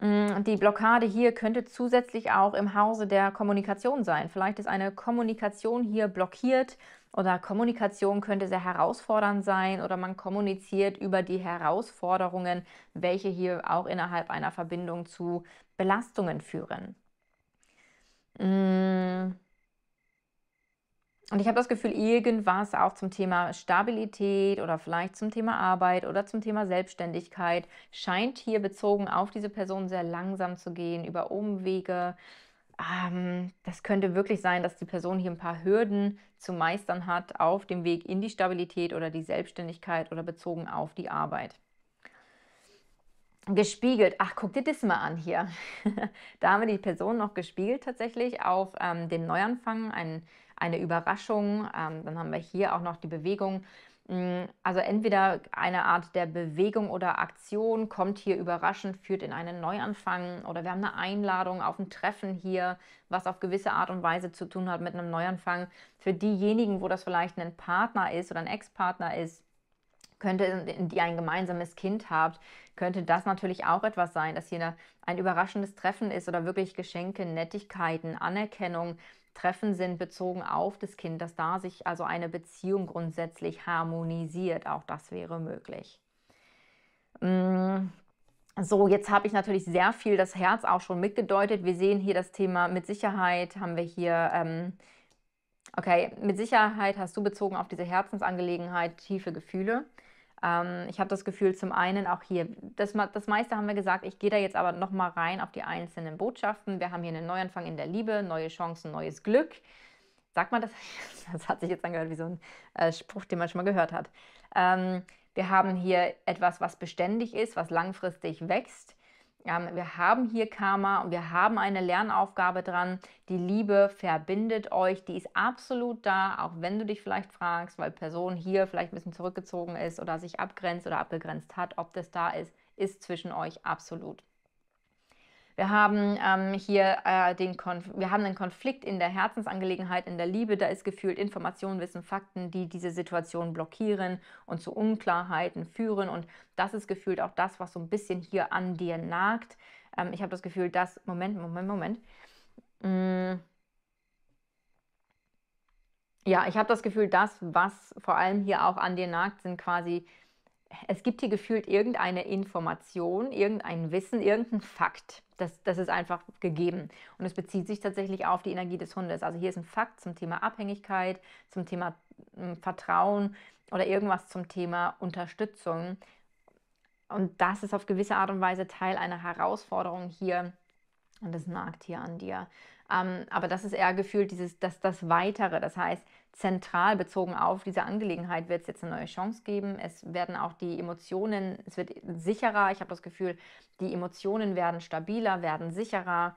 Mm, die Blockade hier könnte zusätzlich auch im Hause der Kommunikation sein. Vielleicht ist eine Kommunikation hier blockiert oder Kommunikation könnte sehr herausfordernd sein oder man kommuniziert über die Herausforderungen, welche hier auch innerhalb einer Verbindung zu Belastungen führen. Mm. Und ich habe das Gefühl, irgendwas auch zum Thema Stabilität oder vielleicht zum Thema Arbeit oder zum Thema Selbstständigkeit scheint hier bezogen auf diese Person sehr langsam zu gehen, über Umwege, ähm, das könnte wirklich sein, dass die Person hier ein paar Hürden zu meistern hat auf dem Weg in die Stabilität oder die Selbstständigkeit oder bezogen auf die Arbeit. Gespiegelt, ach, guck dir das mal an hier. da haben wir die Person noch gespiegelt tatsächlich auf ähm, den Neuanfang, ein, eine Überraschung. Ähm, dann haben wir hier auch noch die Bewegung Mm, also entweder eine Art der Bewegung oder Aktion kommt hier überraschend, führt in einen Neuanfang oder wir haben eine Einladung auf ein Treffen hier, was auf gewisse Art und Weise zu tun hat mit einem Neuanfang. Für diejenigen, wo das vielleicht ein Partner ist oder ein Ex-Partner ist, könnte, die ein gemeinsames Kind habt, könnte das natürlich auch etwas sein, dass hier eine, ein überraschendes Treffen ist oder wirklich Geschenke, Nettigkeiten, Anerkennung, Treffen sind bezogen auf das Kind, dass da sich also eine Beziehung grundsätzlich harmonisiert. Auch das wäre möglich. Mm, so, jetzt habe ich natürlich sehr viel das Herz auch schon mitgedeutet. Wir sehen hier das Thema mit Sicherheit, haben wir hier, ähm, okay, mit Sicherheit hast du bezogen auf diese Herzensangelegenheit tiefe Gefühle. Ähm, ich habe das Gefühl, zum einen auch hier, das, das meiste haben wir gesagt, ich gehe da jetzt aber nochmal rein auf die einzelnen Botschaften. Wir haben hier einen Neuanfang in der Liebe, neue Chancen, neues Glück. Sagt man das? Das hat sich jetzt angehört wie so ein äh, Spruch, den man schon mal gehört hat. Ähm, wir haben hier etwas, was beständig ist, was langfristig wächst wir haben hier Karma und wir haben eine Lernaufgabe dran. Die Liebe verbindet euch, die ist absolut da, auch wenn du dich vielleicht fragst, weil Person hier vielleicht ein bisschen zurückgezogen ist oder sich abgrenzt oder abgegrenzt hat, ob das da ist, ist zwischen euch absolut. Wir haben ähm, hier äh, den Konf wir haben einen Konflikt in der Herzensangelegenheit, in der Liebe. Da ist gefühlt Information, Wissen, Fakten, die diese Situation blockieren und zu Unklarheiten führen. Und das ist gefühlt auch das, was so ein bisschen hier an dir nagt. Ähm, ich habe das Gefühl, dass, Moment, Moment, Moment. Mh, mm. ja, ich habe das Gefühl, das, was vor allem hier auch an dir nagt, sind quasi es gibt hier gefühlt irgendeine Information, irgendein Wissen, irgendein Fakt. Das, das ist einfach gegeben. Und es bezieht sich tatsächlich auf die Energie des Hundes. Also hier ist ein Fakt zum Thema Abhängigkeit, zum Thema hm, Vertrauen oder irgendwas zum Thema Unterstützung. Und das ist auf gewisse Art und Weise Teil einer Herausforderung hier. Und das nagt hier an dir. Ähm, aber das ist eher gefühlt dieses, das, das Weitere. Das heißt, zentral bezogen auf diese Angelegenheit wird es jetzt eine neue Chance geben. Es werden auch die Emotionen, es wird sicherer. Ich habe das Gefühl, die Emotionen werden stabiler, werden sicherer.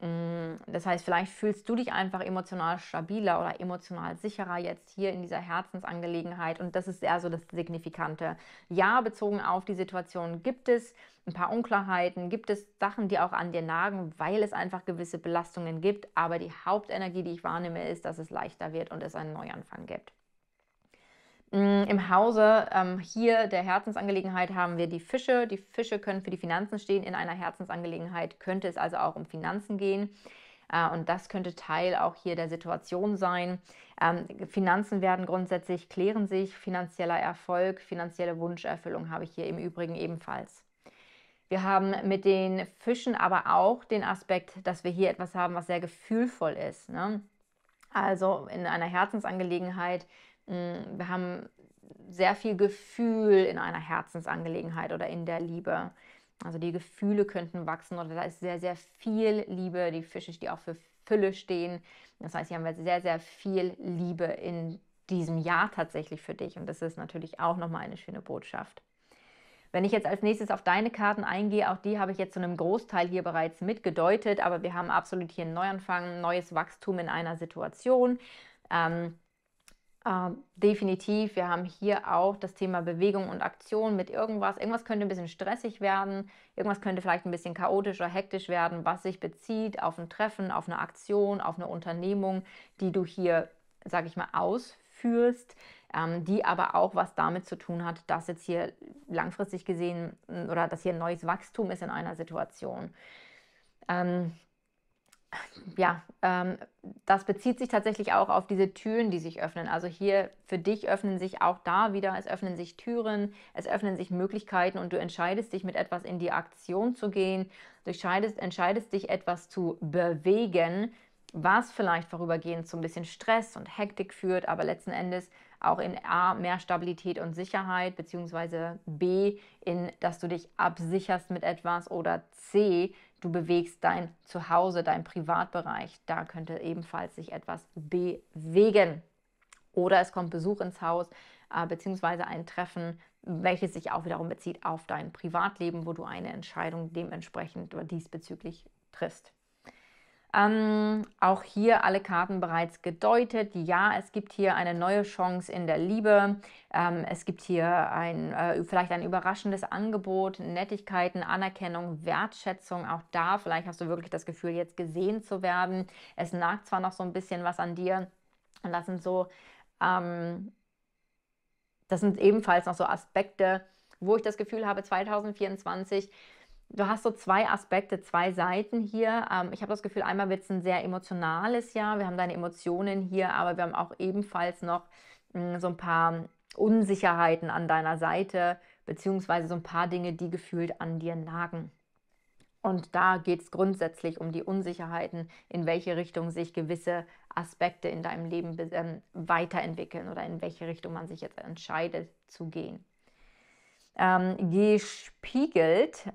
Mm, das heißt, vielleicht fühlst du dich einfach emotional stabiler oder emotional sicherer jetzt hier in dieser Herzensangelegenheit. Und das ist eher so das Signifikante. Ja, bezogen auf die Situation gibt es ein paar Unklarheiten, gibt es Sachen, die auch an dir nagen, weil es einfach gewisse Belastungen gibt. Aber die Hauptenergie, die ich wahrnehme, ist, dass es leichter wird und es einen Neuanfang gibt. Mm, Im Hause ähm, hier der Herzensangelegenheit haben wir die Fische. Die Fische können für die Finanzen stehen. In einer Herzensangelegenheit könnte es also auch um Finanzen gehen. Äh, und das könnte Teil auch hier der Situation sein. Ähm, Finanzen werden grundsätzlich klären sich. Finanzieller Erfolg, finanzielle Wunscherfüllung habe ich hier im Übrigen ebenfalls. Wir haben mit den Fischen aber auch den Aspekt, dass wir hier etwas haben, was sehr gefühlvoll ist. Ne? Also in einer Herzensangelegenheit Mm, wir haben sehr viel Gefühl in einer Herzensangelegenheit oder in der Liebe. Also die Gefühle könnten wachsen oder da ist sehr, sehr viel Liebe. Die Fische, die auch für Fülle stehen. Das heißt, hier haben wir sehr, sehr viel Liebe in diesem Jahr tatsächlich für dich. Und das ist natürlich auch nochmal eine schöne Botschaft. Wenn ich jetzt als nächstes auf deine Karten eingehe, auch die habe ich jetzt zu einem Großteil hier bereits mitgedeutet, aber wir haben absolut hier einen Neuanfang, neues Wachstum in einer Situation. Ähm, Uh, definitiv, wir haben hier auch das Thema Bewegung und Aktion mit irgendwas. Irgendwas könnte ein bisschen stressig werden, irgendwas könnte vielleicht ein bisschen chaotisch oder hektisch werden, was sich bezieht auf ein Treffen, auf eine Aktion, auf eine Unternehmung, die du hier, sage ich mal, ausführst, ähm, die aber auch was damit zu tun hat, dass jetzt hier langfristig gesehen oder dass hier ein neues Wachstum ist in einer Situation. Ähm, ja, ähm, das bezieht sich tatsächlich auch auf diese Türen, die sich öffnen. Also hier für dich öffnen sich auch da wieder, es öffnen sich Türen, es öffnen sich Möglichkeiten und du entscheidest dich mit etwas in die Aktion zu gehen, du entscheidest, entscheidest dich etwas zu bewegen, was vielleicht vorübergehend zu ein bisschen Stress und Hektik führt, aber letzten Endes auch in A mehr Stabilität und Sicherheit, beziehungsweise B in, dass du dich absicherst mit etwas oder C Du bewegst dein Zuhause, dein Privatbereich. Da könnte ebenfalls sich etwas bewegen. Oder es kommt Besuch ins Haus, äh, beziehungsweise ein Treffen, welches sich auch wiederum bezieht auf dein Privatleben, wo du eine Entscheidung dementsprechend oder diesbezüglich triffst. Ähm, auch hier alle Karten bereits gedeutet. Ja, es gibt hier eine neue Chance in der Liebe. Ähm, es gibt hier ein, äh, vielleicht ein überraschendes Angebot, Nettigkeiten, Anerkennung, Wertschätzung. Auch da, vielleicht hast du wirklich das Gefühl, jetzt gesehen zu werden. Es nagt zwar noch so ein bisschen was an dir. Und das sind so, ähm, das sind ebenfalls noch so Aspekte, wo ich das Gefühl habe, 2024 du hast so zwei Aspekte, zwei Seiten hier. Ähm, ich habe das Gefühl, einmal wird es ein sehr emotionales Jahr. Wir haben deine Emotionen hier, aber wir haben auch ebenfalls noch hm, so ein paar Unsicherheiten an deiner Seite, beziehungsweise so ein paar Dinge, die gefühlt an dir nagen. Und da geht es grundsätzlich um die Unsicherheiten, in welche Richtung sich gewisse Aspekte in deinem Leben ähm, weiterentwickeln oder in welche Richtung man sich jetzt entscheidet zu gehen. Ähm, gespiegelt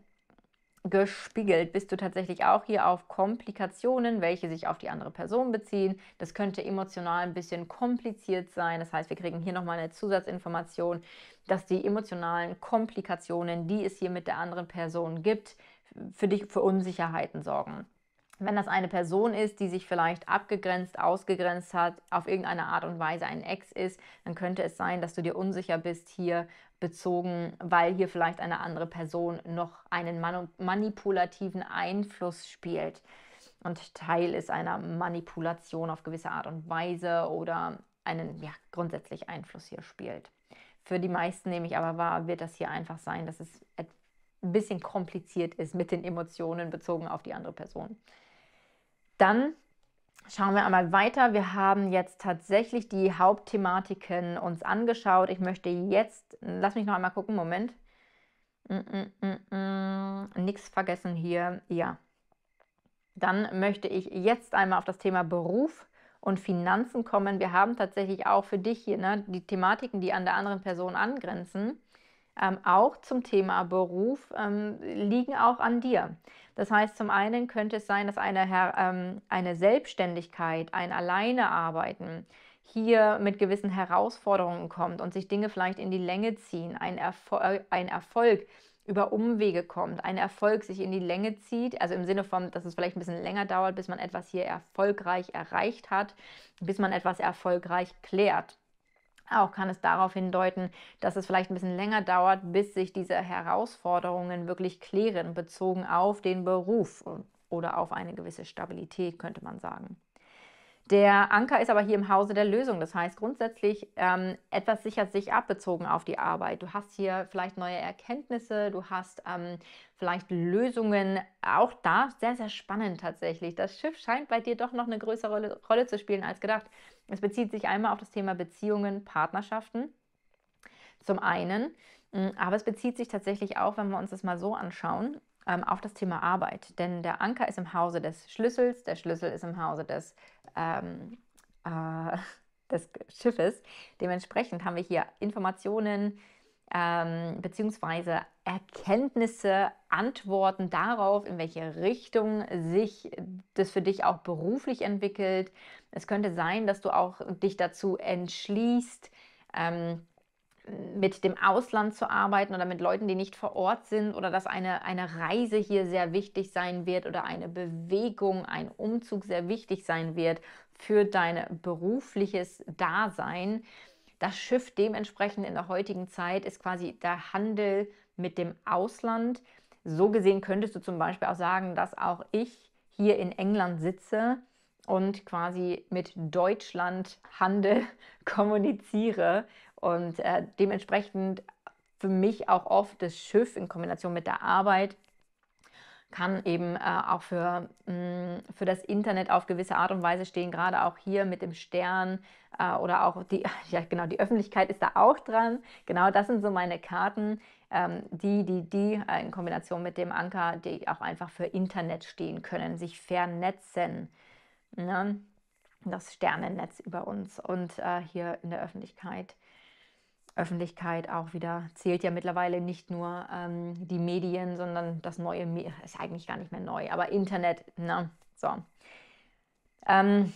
gespiegelt. Bist du tatsächlich auch hier auf Komplikationen, welche sich auf die andere Person beziehen? Das könnte emotional ein bisschen kompliziert sein. Das heißt, wir kriegen hier nochmal eine Zusatzinformation, dass die emotionalen Komplikationen, die es hier mit der anderen Person gibt, für dich für Unsicherheiten sorgen wenn das eine Person ist, die sich vielleicht abgegrenzt, ausgegrenzt hat, auf irgendeine Art und Weise ein Ex ist, dann könnte es sein, dass du dir unsicher bist hier bezogen, weil hier vielleicht eine andere Person noch einen man manipulativen Einfluss spielt und Teil ist einer Manipulation auf gewisse Art und Weise oder einen ja, grundsätzlich Einfluss hier spielt. Für die meisten nehme ich aber wahr, wird das hier einfach sein, dass es ein bisschen kompliziert ist mit den Emotionen bezogen auf die andere Person. Dann Schauen wir einmal weiter. Wir haben jetzt tatsächlich die Hauptthematiken uns angeschaut. Ich möchte jetzt, lass mich noch einmal gucken, Moment. Mm, mm, mm, Nichts vergessen hier. Ja. Dann möchte ich jetzt einmal auf das Thema Beruf und Finanzen kommen. Wir haben tatsächlich auch für dich hier ne, die Thematiken, die an der anderen Person angrenzen ähm, auch zum Thema Beruf ähm, liegen auch an dir. Das heißt, zum einen könnte es sein, dass eine, ähm, eine Selbstständigkeit, ein Alleinearbeiten hier mit gewissen Herausforderungen kommt und sich Dinge vielleicht in die Länge ziehen, ein, Erfol äh, ein Erfolg über Umwege kommt, ein Erfolg sich in die Länge zieht, also im Sinne von, dass es vielleicht ein bisschen länger dauert, bis man etwas hier erfolgreich erreicht hat, bis man etwas erfolgreich klärt. Auch kann es darauf hindeuten, dass es vielleicht ein bisschen länger dauert, bis sich diese Herausforderungen wirklich klären, bezogen auf den Beruf oder auf eine gewisse Stabilität, könnte man sagen. Der Anker ist aber hier im Hause der Lösung. Das heißt, grundsätzlich ähm, etwas sichert sich ab, bezogen auf die Arbeit. Du hast hier vielleicht neue Erkenntnisse, du hast ähm, vielleicht Lösungen. Auch da sehr, sehr spannend tatsächlich. Das Schiff scheint bei dir doch noch eine größere Rolle, Rolle zu spielen als gedacht. Es bezieht sich einmal auf das Thema Beziehungen, Partnerschaften zum einen, mm, aber es bezieht sich tatsächlich auch, wenn wir uns das mal so anschauen, ähm, auf das Thema Arbeit. Denn der Anker ist im Hause des Schlüssels, der Schlüssel ist im Hause des, ähm, äh, des Schiffes. Dementsprechend haben wir hier Informationen, ähm, beziehungsweise Erkenntnisse, Antworten darauf, in welche Richtung sich das für dich auch beruflich entwickelt, es könnte sein, dass du auch dich dazu entschließt, ähm, mit dem Ausland zu arbeiten oder mit Leuten, die nicht vor Ort sind oder dass eine, eine Reise hier sehr wichtig sein wird oder eine Bewegung, ein Umzug sehr wichtig sein wird für dein berufliches Dasein. Das Schiff dementsprechend in der heutigen Zeit ist quasi der Handel mit dem Ausland. So gesehen könntest du zum Beispiel auch sagen, dass auch ich hier in England sitze und quasi mit Deutschland handel, kommuniziere und äh, dementsprechend für mich auch oft das Schiff in Kombination mit der Arbeit kann eben äh, auch für, mh, mm, für das Internet auf gewisse Art und Weise stehen, gerade auch hier mit dem Stern äh, oder auch die, ja genau, die Öffentlichkeit ist da auch dran. Genau das sind so meine Karten, ähm, die, die, die äh, in Kombination mit dem Anker, die auch einfach für Internet stehen können, sich vernetzen ne, das Sternennetz über uns und äh, hier in der Öffentlichkeit. Öffentlichkeit auch wieder zählt ja mittlerweile nicht nur ähm, die Medien, sondern das neue Me ist eigentlich gar nicht mehr neu, aber Internet, ne? So. Ähm,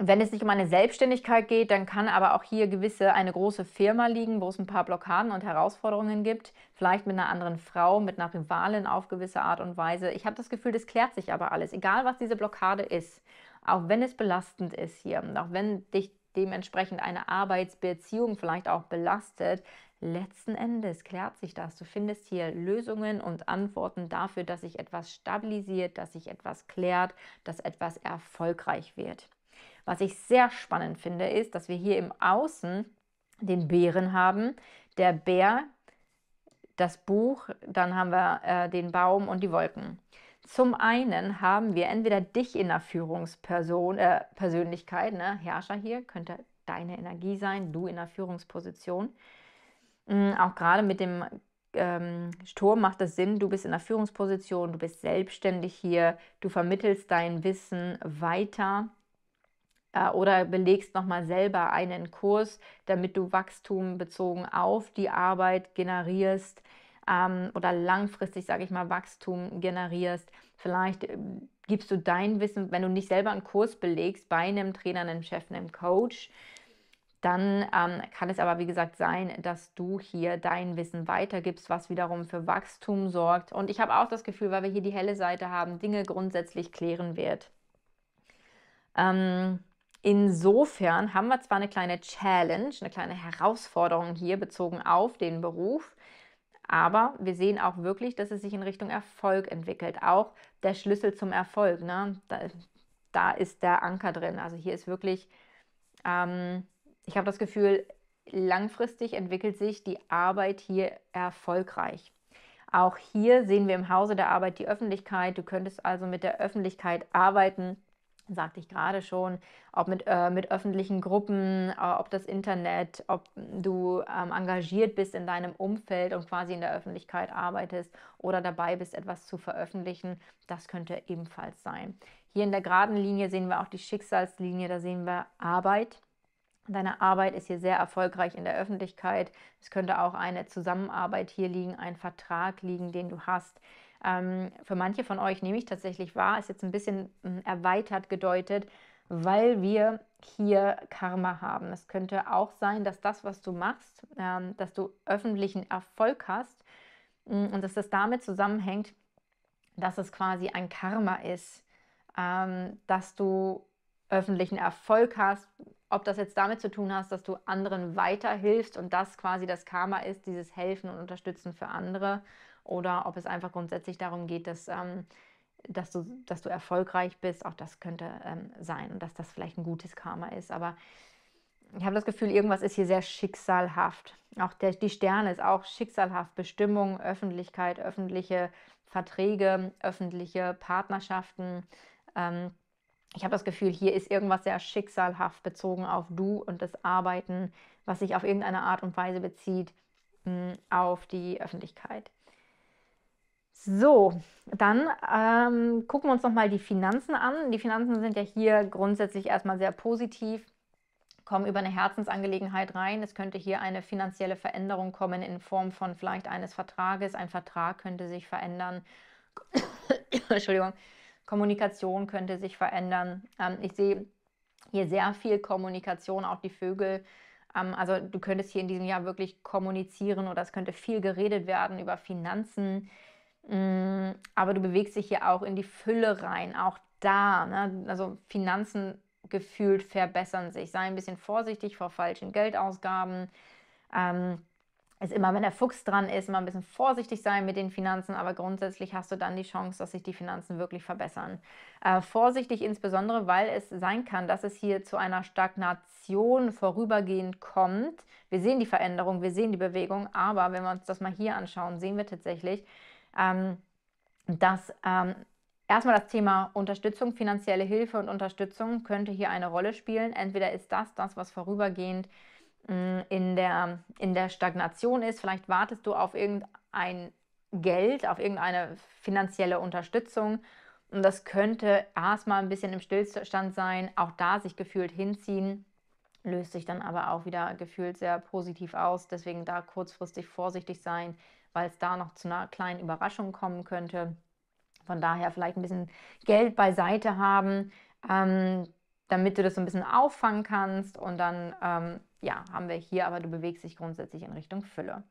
wenn es nicht um eine Selbstständigkeit geht, dann kann aber auch hier gewisse eine große Firma liegen, wo es ein paar Blockaden und Herausforderungen gibt. Vielleicht mit einer anderen Frau, mit einer Rivalin auf gewisse Art und Weise. Ich habe das Gefühl, das klärt sich aber alles, egal was diese Blockade ist. Auch wenn es belastend ist hier, auch wenn dich dementsprechend eine Arbeitsbeziehung vielleicht auch belastet, letzten Endes klärt sich das. Du findest hier Lösungen und Antworten dafür, dass sich etwas stabilisiert, dass sich etwas klärt, dass etwas erfolgreich wird. Was ich sehr spannend finde, ist, dass wir hier im Außen den Bären haben. Der Bär, das Buch, dann haben wir äh, den Baum und die Wolken. Zum einen haben wir entweder dich in der Führungsperson, äh, Persönlichkeit, ne? Herrscher hier, könnte deine Energie sein, du in der Führungsposition. Mhm, auch gerade mit dem ähm, Sturm macht es Sinn, du bist in der Führungsposition, du bist selbstständig hier, du vermittelst dein Wissen weiter äh, oder belegst nochmal selber einen Kurs, damit du Wachstum bezogen auf die Arbeit generierst ähm, oder langfristig, sage ich mal, Wachstum generierst. Vielleicht ähm, gibst du dein Wissen, wenn du nicht selber einen Kurs belegst, bei einem Trainer, einem Chef, einem Coach, dann ähm, kann es aber, wie gesagt, sein, dass du hier dein Wissen weitergibst, was wiederum für Wachstum sorgt. Und ich habe auch das Gefühl, weil wir hier die helle Seite haben, Dinge grundsätzlich klären wird. Ähm, Insofern haben wir zwar eine kleine Challenge, eine kleine Herausforderung hier bezogen auf den Beruf, aber wir sehen auch wirklich, dass es sich in Richtung Erfolg entwickelt. Auch der Schlüssel zum Erfolg, ne? da, da ist der Anker drin. Also hier ist wirklich, ähm, ich habe das Gefühl, langfristig entwickelt sich die Arbeit hier erfolgreich. Auch hier sehen wir im Hause der Arbeit die Öffentlichkeit. Du könntest also mit der Öffentlichkeit arbeiten sagte ich gerade schon, ob mit, äh, mit öffentlichen Gruppen, äh, ob das Internet, ob du ähm, engagiert bist in deinem Umfeld und quasi in der Öffentlichkeit arbeitest oder dabei bist, etwas zu veröffentlichen, das könnte ebenfalls sein. Hier in der geraden Linie sehen wir auch die Schicksalslinie, da sehen wir Arbeit. Deine Arbeit ist hier sehr erfolgreich in der Öffentlichkeit. Es könnte auch eine Zusammenarbeit hier liegen, ein Vertrag liegen, den du hast. Ähm, für manche von euch nehme ich tatsächlich wahr, ist jetzt ein bisschen hm, erweitert gedeutet, weil wir hier Karma haben. Es könnte auch sein, dass das, was du machst, ähm, dass du öffentlichen Erfolg hast hm, und dass das damit zusammenhängt, dass es quasi ein Karma ist, ähm, dass du öffentlichen Erfolg hast, ob das jetzt damit zu tun hast, dass du anderen weiterhilfst und das quasi das Karma ist, dieses Helfen und Unterstützen für andere oder ob es einfach grundsätzlich darum geht, dass, ähm, dass, du, dass du erfolgreich bist. Auch das könnte ähm, sein und dass das vielleicht ein gutes Karma ist. Aber ich habe das Gefühl, irgendwas ist hier sehr schicksalhaft. Auch der, die Sterne ist auch schicksalhaft. Bestimmung, Öffentlichkeit, öffentliche Verträge, öffentliche Partnerschaften. Ähm, ich habe das Gefühl, hier ist irgendwas sehr schicksalhaft bezogen auf du und das Arbeiten, was sich auf irgendeine Art und Weise bezieht mh, hm, auf die Öffentlichkeit. So, dann ähm, gucken wir uns nochmal die Finanzen an. Die Finanzen sind ja hier grundsätzlich erstmal sehr positiv, kommen über eine Herzensangelegenheit rein. Es könnte hier eine finanzielle Veränderung kommen in Form von vielleicht eines Vertrages. Ein Vertrag könnte sich verändern. Entschuldigung, Kommunikation könnte sich verändern. Ähm, ich sehe hier sehr viel Kommunikation, auch die Vögel ähm, also du könntest hier in diesem Jahr wirklich kommunizieren oder es könnte viel geredet werden über Finanzen. Mm, aber du bewegst dich hier auch in die Fülle rein, auch da. Ne? Also Finanzen gefühlt verbessern sich. Sei ein bisschen vorsichtig vor falschen Geldausgaben. Ähm, ist immer, wenn der Fuchs dran ist, immer ein bisschen vorsichtig sein mit den Finanzen, aber grundsätzlich hast du dann die Chance, dass sich die Finanzen wirklich verbessern. Äh, vorsichtig insbesondere, weil es sein kann, dass es hier zu einer Stagnation vorübergehend kommt. Wir sehen die Veränderung, wir sehen die Bewegung, aber wenn wir uns das mal hier anschauen, sehen wir tatsächlich, ähm, dass ähm, erstmal das Thema Unterstützung, finanzielle Hilfe und Unterstützung könnte hier eine Rolle spielen. Entweder ist das das, was vorübergehend mh, mm, in, der, in der Stagnation ist, vielleicht wartest du auf irgendein Geld, auf irgendeine finanzielle Unterstützung. Und das könnte erstmal ein bisschen im Stillstand sein, auch da sich gefühlt hinziehen, löst sich dann aber auch wieder gefühlt sehr positiv aus. Deswegen da kurzfristig vorsichtig sein, weil es da noch zu einer kleinen Überraschung kommen könnte. Von daher vielleicht ein bisschen Geld beiseite haben, ähm, damit du das so ein bisschen auffangen kannst. Und dann, ähm, ja, haben wir hier, aber du bewegst dich grundsätzlich in Richtung Fülle.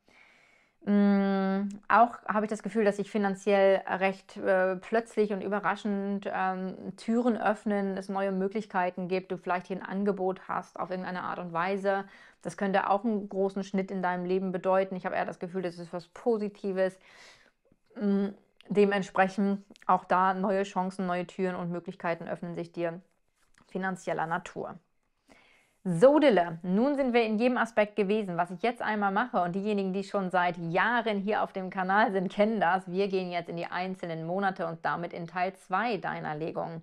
Mm, auch habe ich das Gefühl, dass sich finanziell recht äh, plötzlich und überraschend ähm, Türen öffnen, es neue Möglichkeiten gibt, du vielleicht hier ein Angebot hast auf irgendeine Art und Weise. Das könnte auch einen großen Schnitt in deinem Leben bedeuten. Ich habe eher das Gefühl, das ist was Positives. Mm, dementsprechend auch da neue Chancen, neue Türen und Möglichkeiten öffnen sich dir finanzieller Natur. So, Dille, nun sind wir in jedem Aspekt gewesen. Was ich jetzt einmal mache, und diejenigen, die schon seit Jahren hier auf dem Kanal sind, kennen das. Wir gehen jetzt in die einzelnen Monate und damit in Teil 2 deiner Legung.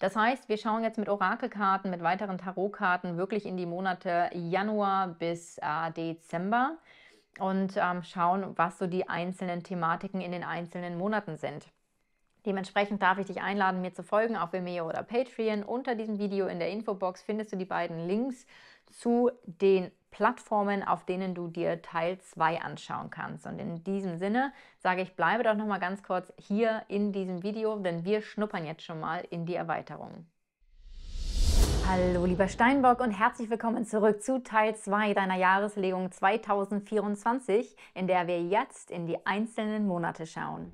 Das heißt, wir schauen jetzt mit Orakelkarten, mit weiteren Tarotkarten wirklich in die Monate Januar bis äh, Dezember und ähm, schauen, was so die einzelnen Thematiken in den einzelnen Monaten sind. Dementsprechend darf ich dich einladen, mir zu folgen auf Vimeo oder Patreon. Unter diesem Video in der Infobox findest du die beiden Links zu den Plattformen, auf denen du dir Teil 2 anschauen kannst. Und in diesem Sinne sage ich, bleibe doch noch mal ganz kurz hier in diesem Video, denn wir schnuppern jetzt schon mal in die Erweiterung. Hallo lieber Steinbock und herzlich willkommen zurück zu Teil 2 deiner Jahreslegung 2024, in der wir jetzt in die einzelnen Monate schauen.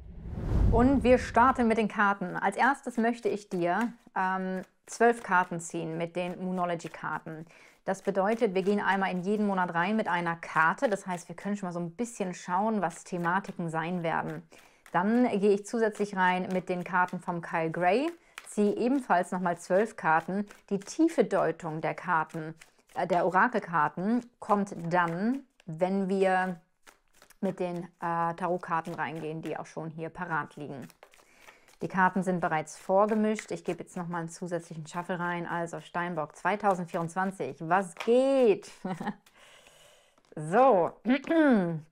Und wir starten mit den Karten. Als erstes möchte ich dir ähm, zwölf Karten ziehen mit den Moonology-Karten. Das bedeutet, wir gehen einmal in jeden Monat rein mit einer Karte. Das heißt, wir können schon mal so ein bisschen schauen, was Thematiken sein werden. Dann gehe ich zusätzlich rein mit den Karten vom Kyle Gray, ziehe ebenfalls nochmal zwölf Karten. Die tiefe Deutung der Karten, äh, der Orakelkarten, kommt dann, wenn wir mit den äh, Tarotkarten reingehen, die auch schon hier parat liegen. Die Karten sind bereits vorgemischt. Ich gebe jetzt nochmal einen zusätzlichen Shuffle rein. Also Steinbock 2024. Was geht? so.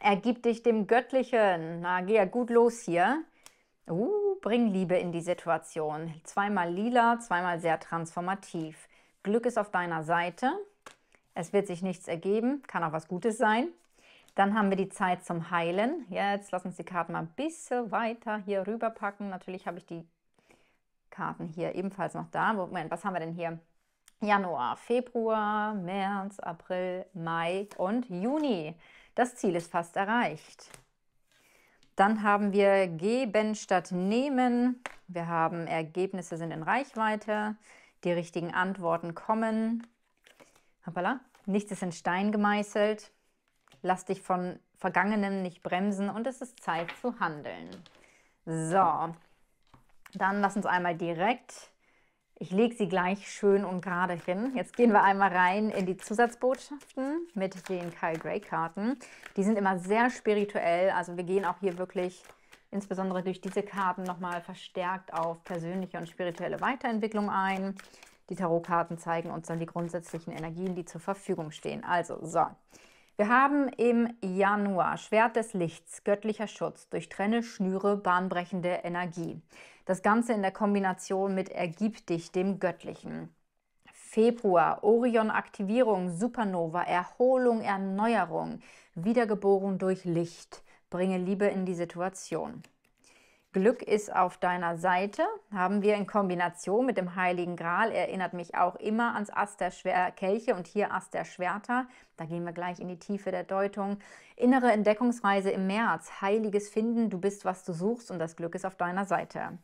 Ergib dich dem Göttlichen. Na, geh ja gut los hier. Uh, bring Liebe in die Situation. Zweimal lila, zweimal sehr transformativ. Glück ist auf deiner Seite. Es wird sich nichts ergeben. Kann auch was Gutes sein. Dann haben wir die Zeit zum Heilen. Jetzt lassen uns die Karten mal ein bisschen weiter hier rüber packen. Natürlich habe ich die Karten hier ebenfalls noch da. Moment, was haben wir denn hier? Januar, Februar, März, April, Mai und Juni. Das Ziel ist fast erreicht. Dann haben wir geben statt nehmen. Wir haben Ergebnisse sind in Reichweite. Die richtigen Antworten kommen. Hoppala. Nichts ist in Stein gemeißelt. Lass dich von Vergangenem nicht bremsen und es ist Zeit zu handeln. So, dann lass uns einmal direkt, ich lege sie gleich schön und gerade hin. Jetzt gehen wir einmal rein in die Zusatzbotschaften mit den Kyle Gray Karten. Die sind immer sehr spirituell, also wir gehen auch hier wirklich insbesondere durch diese Karten nochmal verstärkt auf persönliche und spirituelle Weiterentwicklung ein. Die Tarotkarten zeigen uns dann die grundsätzlichen Energien, die zur Verfügung stehen. Also, so. Wir haben im Januar Schwert des Lichts, göttlicher Schutz durch Trenne, Schnüre, bahnbrechende Energie. Das Ganze in der Kombination mit Ergib dich dem Göttlichen. Februar, Orion-Aktivierung, Supernova, Erholung, Erneuerung, Wiedergeboren durch Licht. Bringe Liebe in die Situation. Glück ist auf deiner Seite, haben wir in Kombination mit dem Heiligen Gral, erinnert mich auch immer ans Ast der Schwer äh, Kelche und hier Ast der Schwerter, da gehen wir gleich in die Tiefe der Deutung. Innere Entdeckungsreise im März, heiliges Finden, du bist, was du suchst und das Glück ist auf deiner Seite.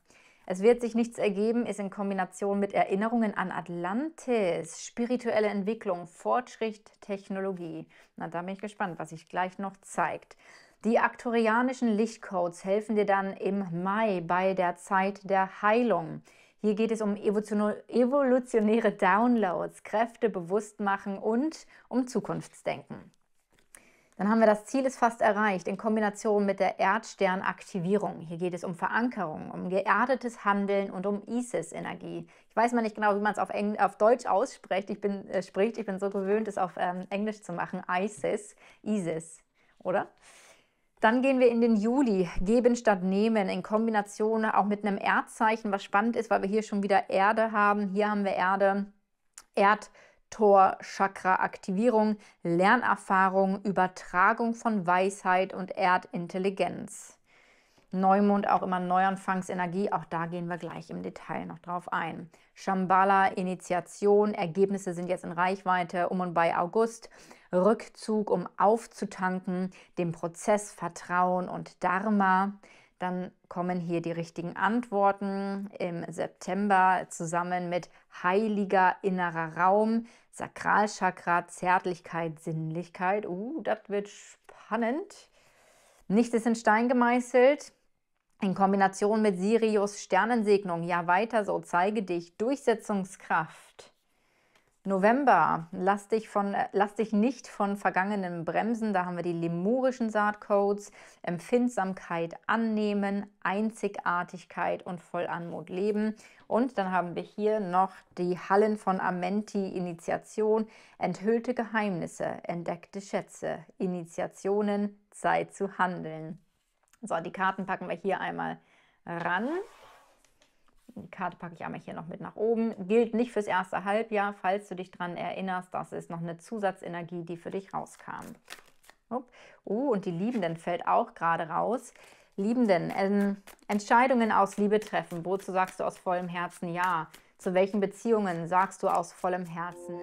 Es wird sich nichts ergeben, ist in Kombination mit Erinnerungen an Atlantis, spirituelle Entwicklung, Fortschritt, Technologie. Na, da bin ich gespannt, was sich gleich noch zeigt. Die aktorianischen Lichtcodes helfen dir dann im Mai bei der Zeit der Heilung. Hier geht es um evolutionäre Downloads, Kräfte bewusst machen und um Zukunftsdenken. Dann haben wir das Ziel ist fast erreicht in Kombination mit der Erdsternaktivierung. Hier geht es um Verankerung, um geerdetes Handeln und um Isis-Energie. Ich weiß mal nicht genau, wie man es auf, auf Deutsch ausspricht. Ich bin, äh, spricht. Ich bin so gewöhnt, es auf ähm, Englisch zu machen. Isis, Isis, oder? Dann gehen wir in den Juli, geben statt nehmen, in Kombination auch mit einem Erdzeichen, was spannend ist, weil wir hier schon wieder Erde haben. Hier haben wir Erde, Erd. chakra aktivierung Lernerfahrung, Übertragung von Weisheit und Erdintelligenz. Neumond auch immer Neuanfangsenergie, auch da gehen wir gleich im Detail noch drauf ein. Shambhala, Initiation, Ergebnisse sind jetzt in Reichweite um und bei August. Rückzug, um aufzutanken, dem Prozess Vertrauen und Dharma. Dann kommen hier die richtigen Antworten im September zusammen mit heiliger innerer Raum, Sakralchakra, Zärtlichkeit, Sinnlichkeit. Uh, das wird spannend. Nichts ist in Stein gemeißelt in Kombination mit Sirius Sternensegnung, ja weiter so, zeige dich, Durchsetzungskraft. November, lass dich, von, äh, lass dich nicht von vergangenen bremsen. Da haben wir die lemurischen Saatcodes, Empfindsamkeit annehmen, Einzigartigkeit und Vollanmut leben. Und dann haben wir hier noch die Hallen von Amenti, Initiation, enthüllte Geheimnisse, entdeckte Schätze, Initiationen, Zeit zu handeln. So, die Karten packen wir hier einmal ran. Die Karte packe ich einmal hier noch mit nach oben. Gilt nicht fürs erste Halbjahr, falls du dich daran erinnerst. Das ist noch eine Zusatzenergie, die für dich rauskam. Oh, und die Liebenden fällt auch gerade raus. Liebenden, ähm, Entscheidungen aus Liebe treffen. Wozu sagst du aus vollem Herzen Ja? Zu welchen Beziehungen sagst du aus vollem Herzen?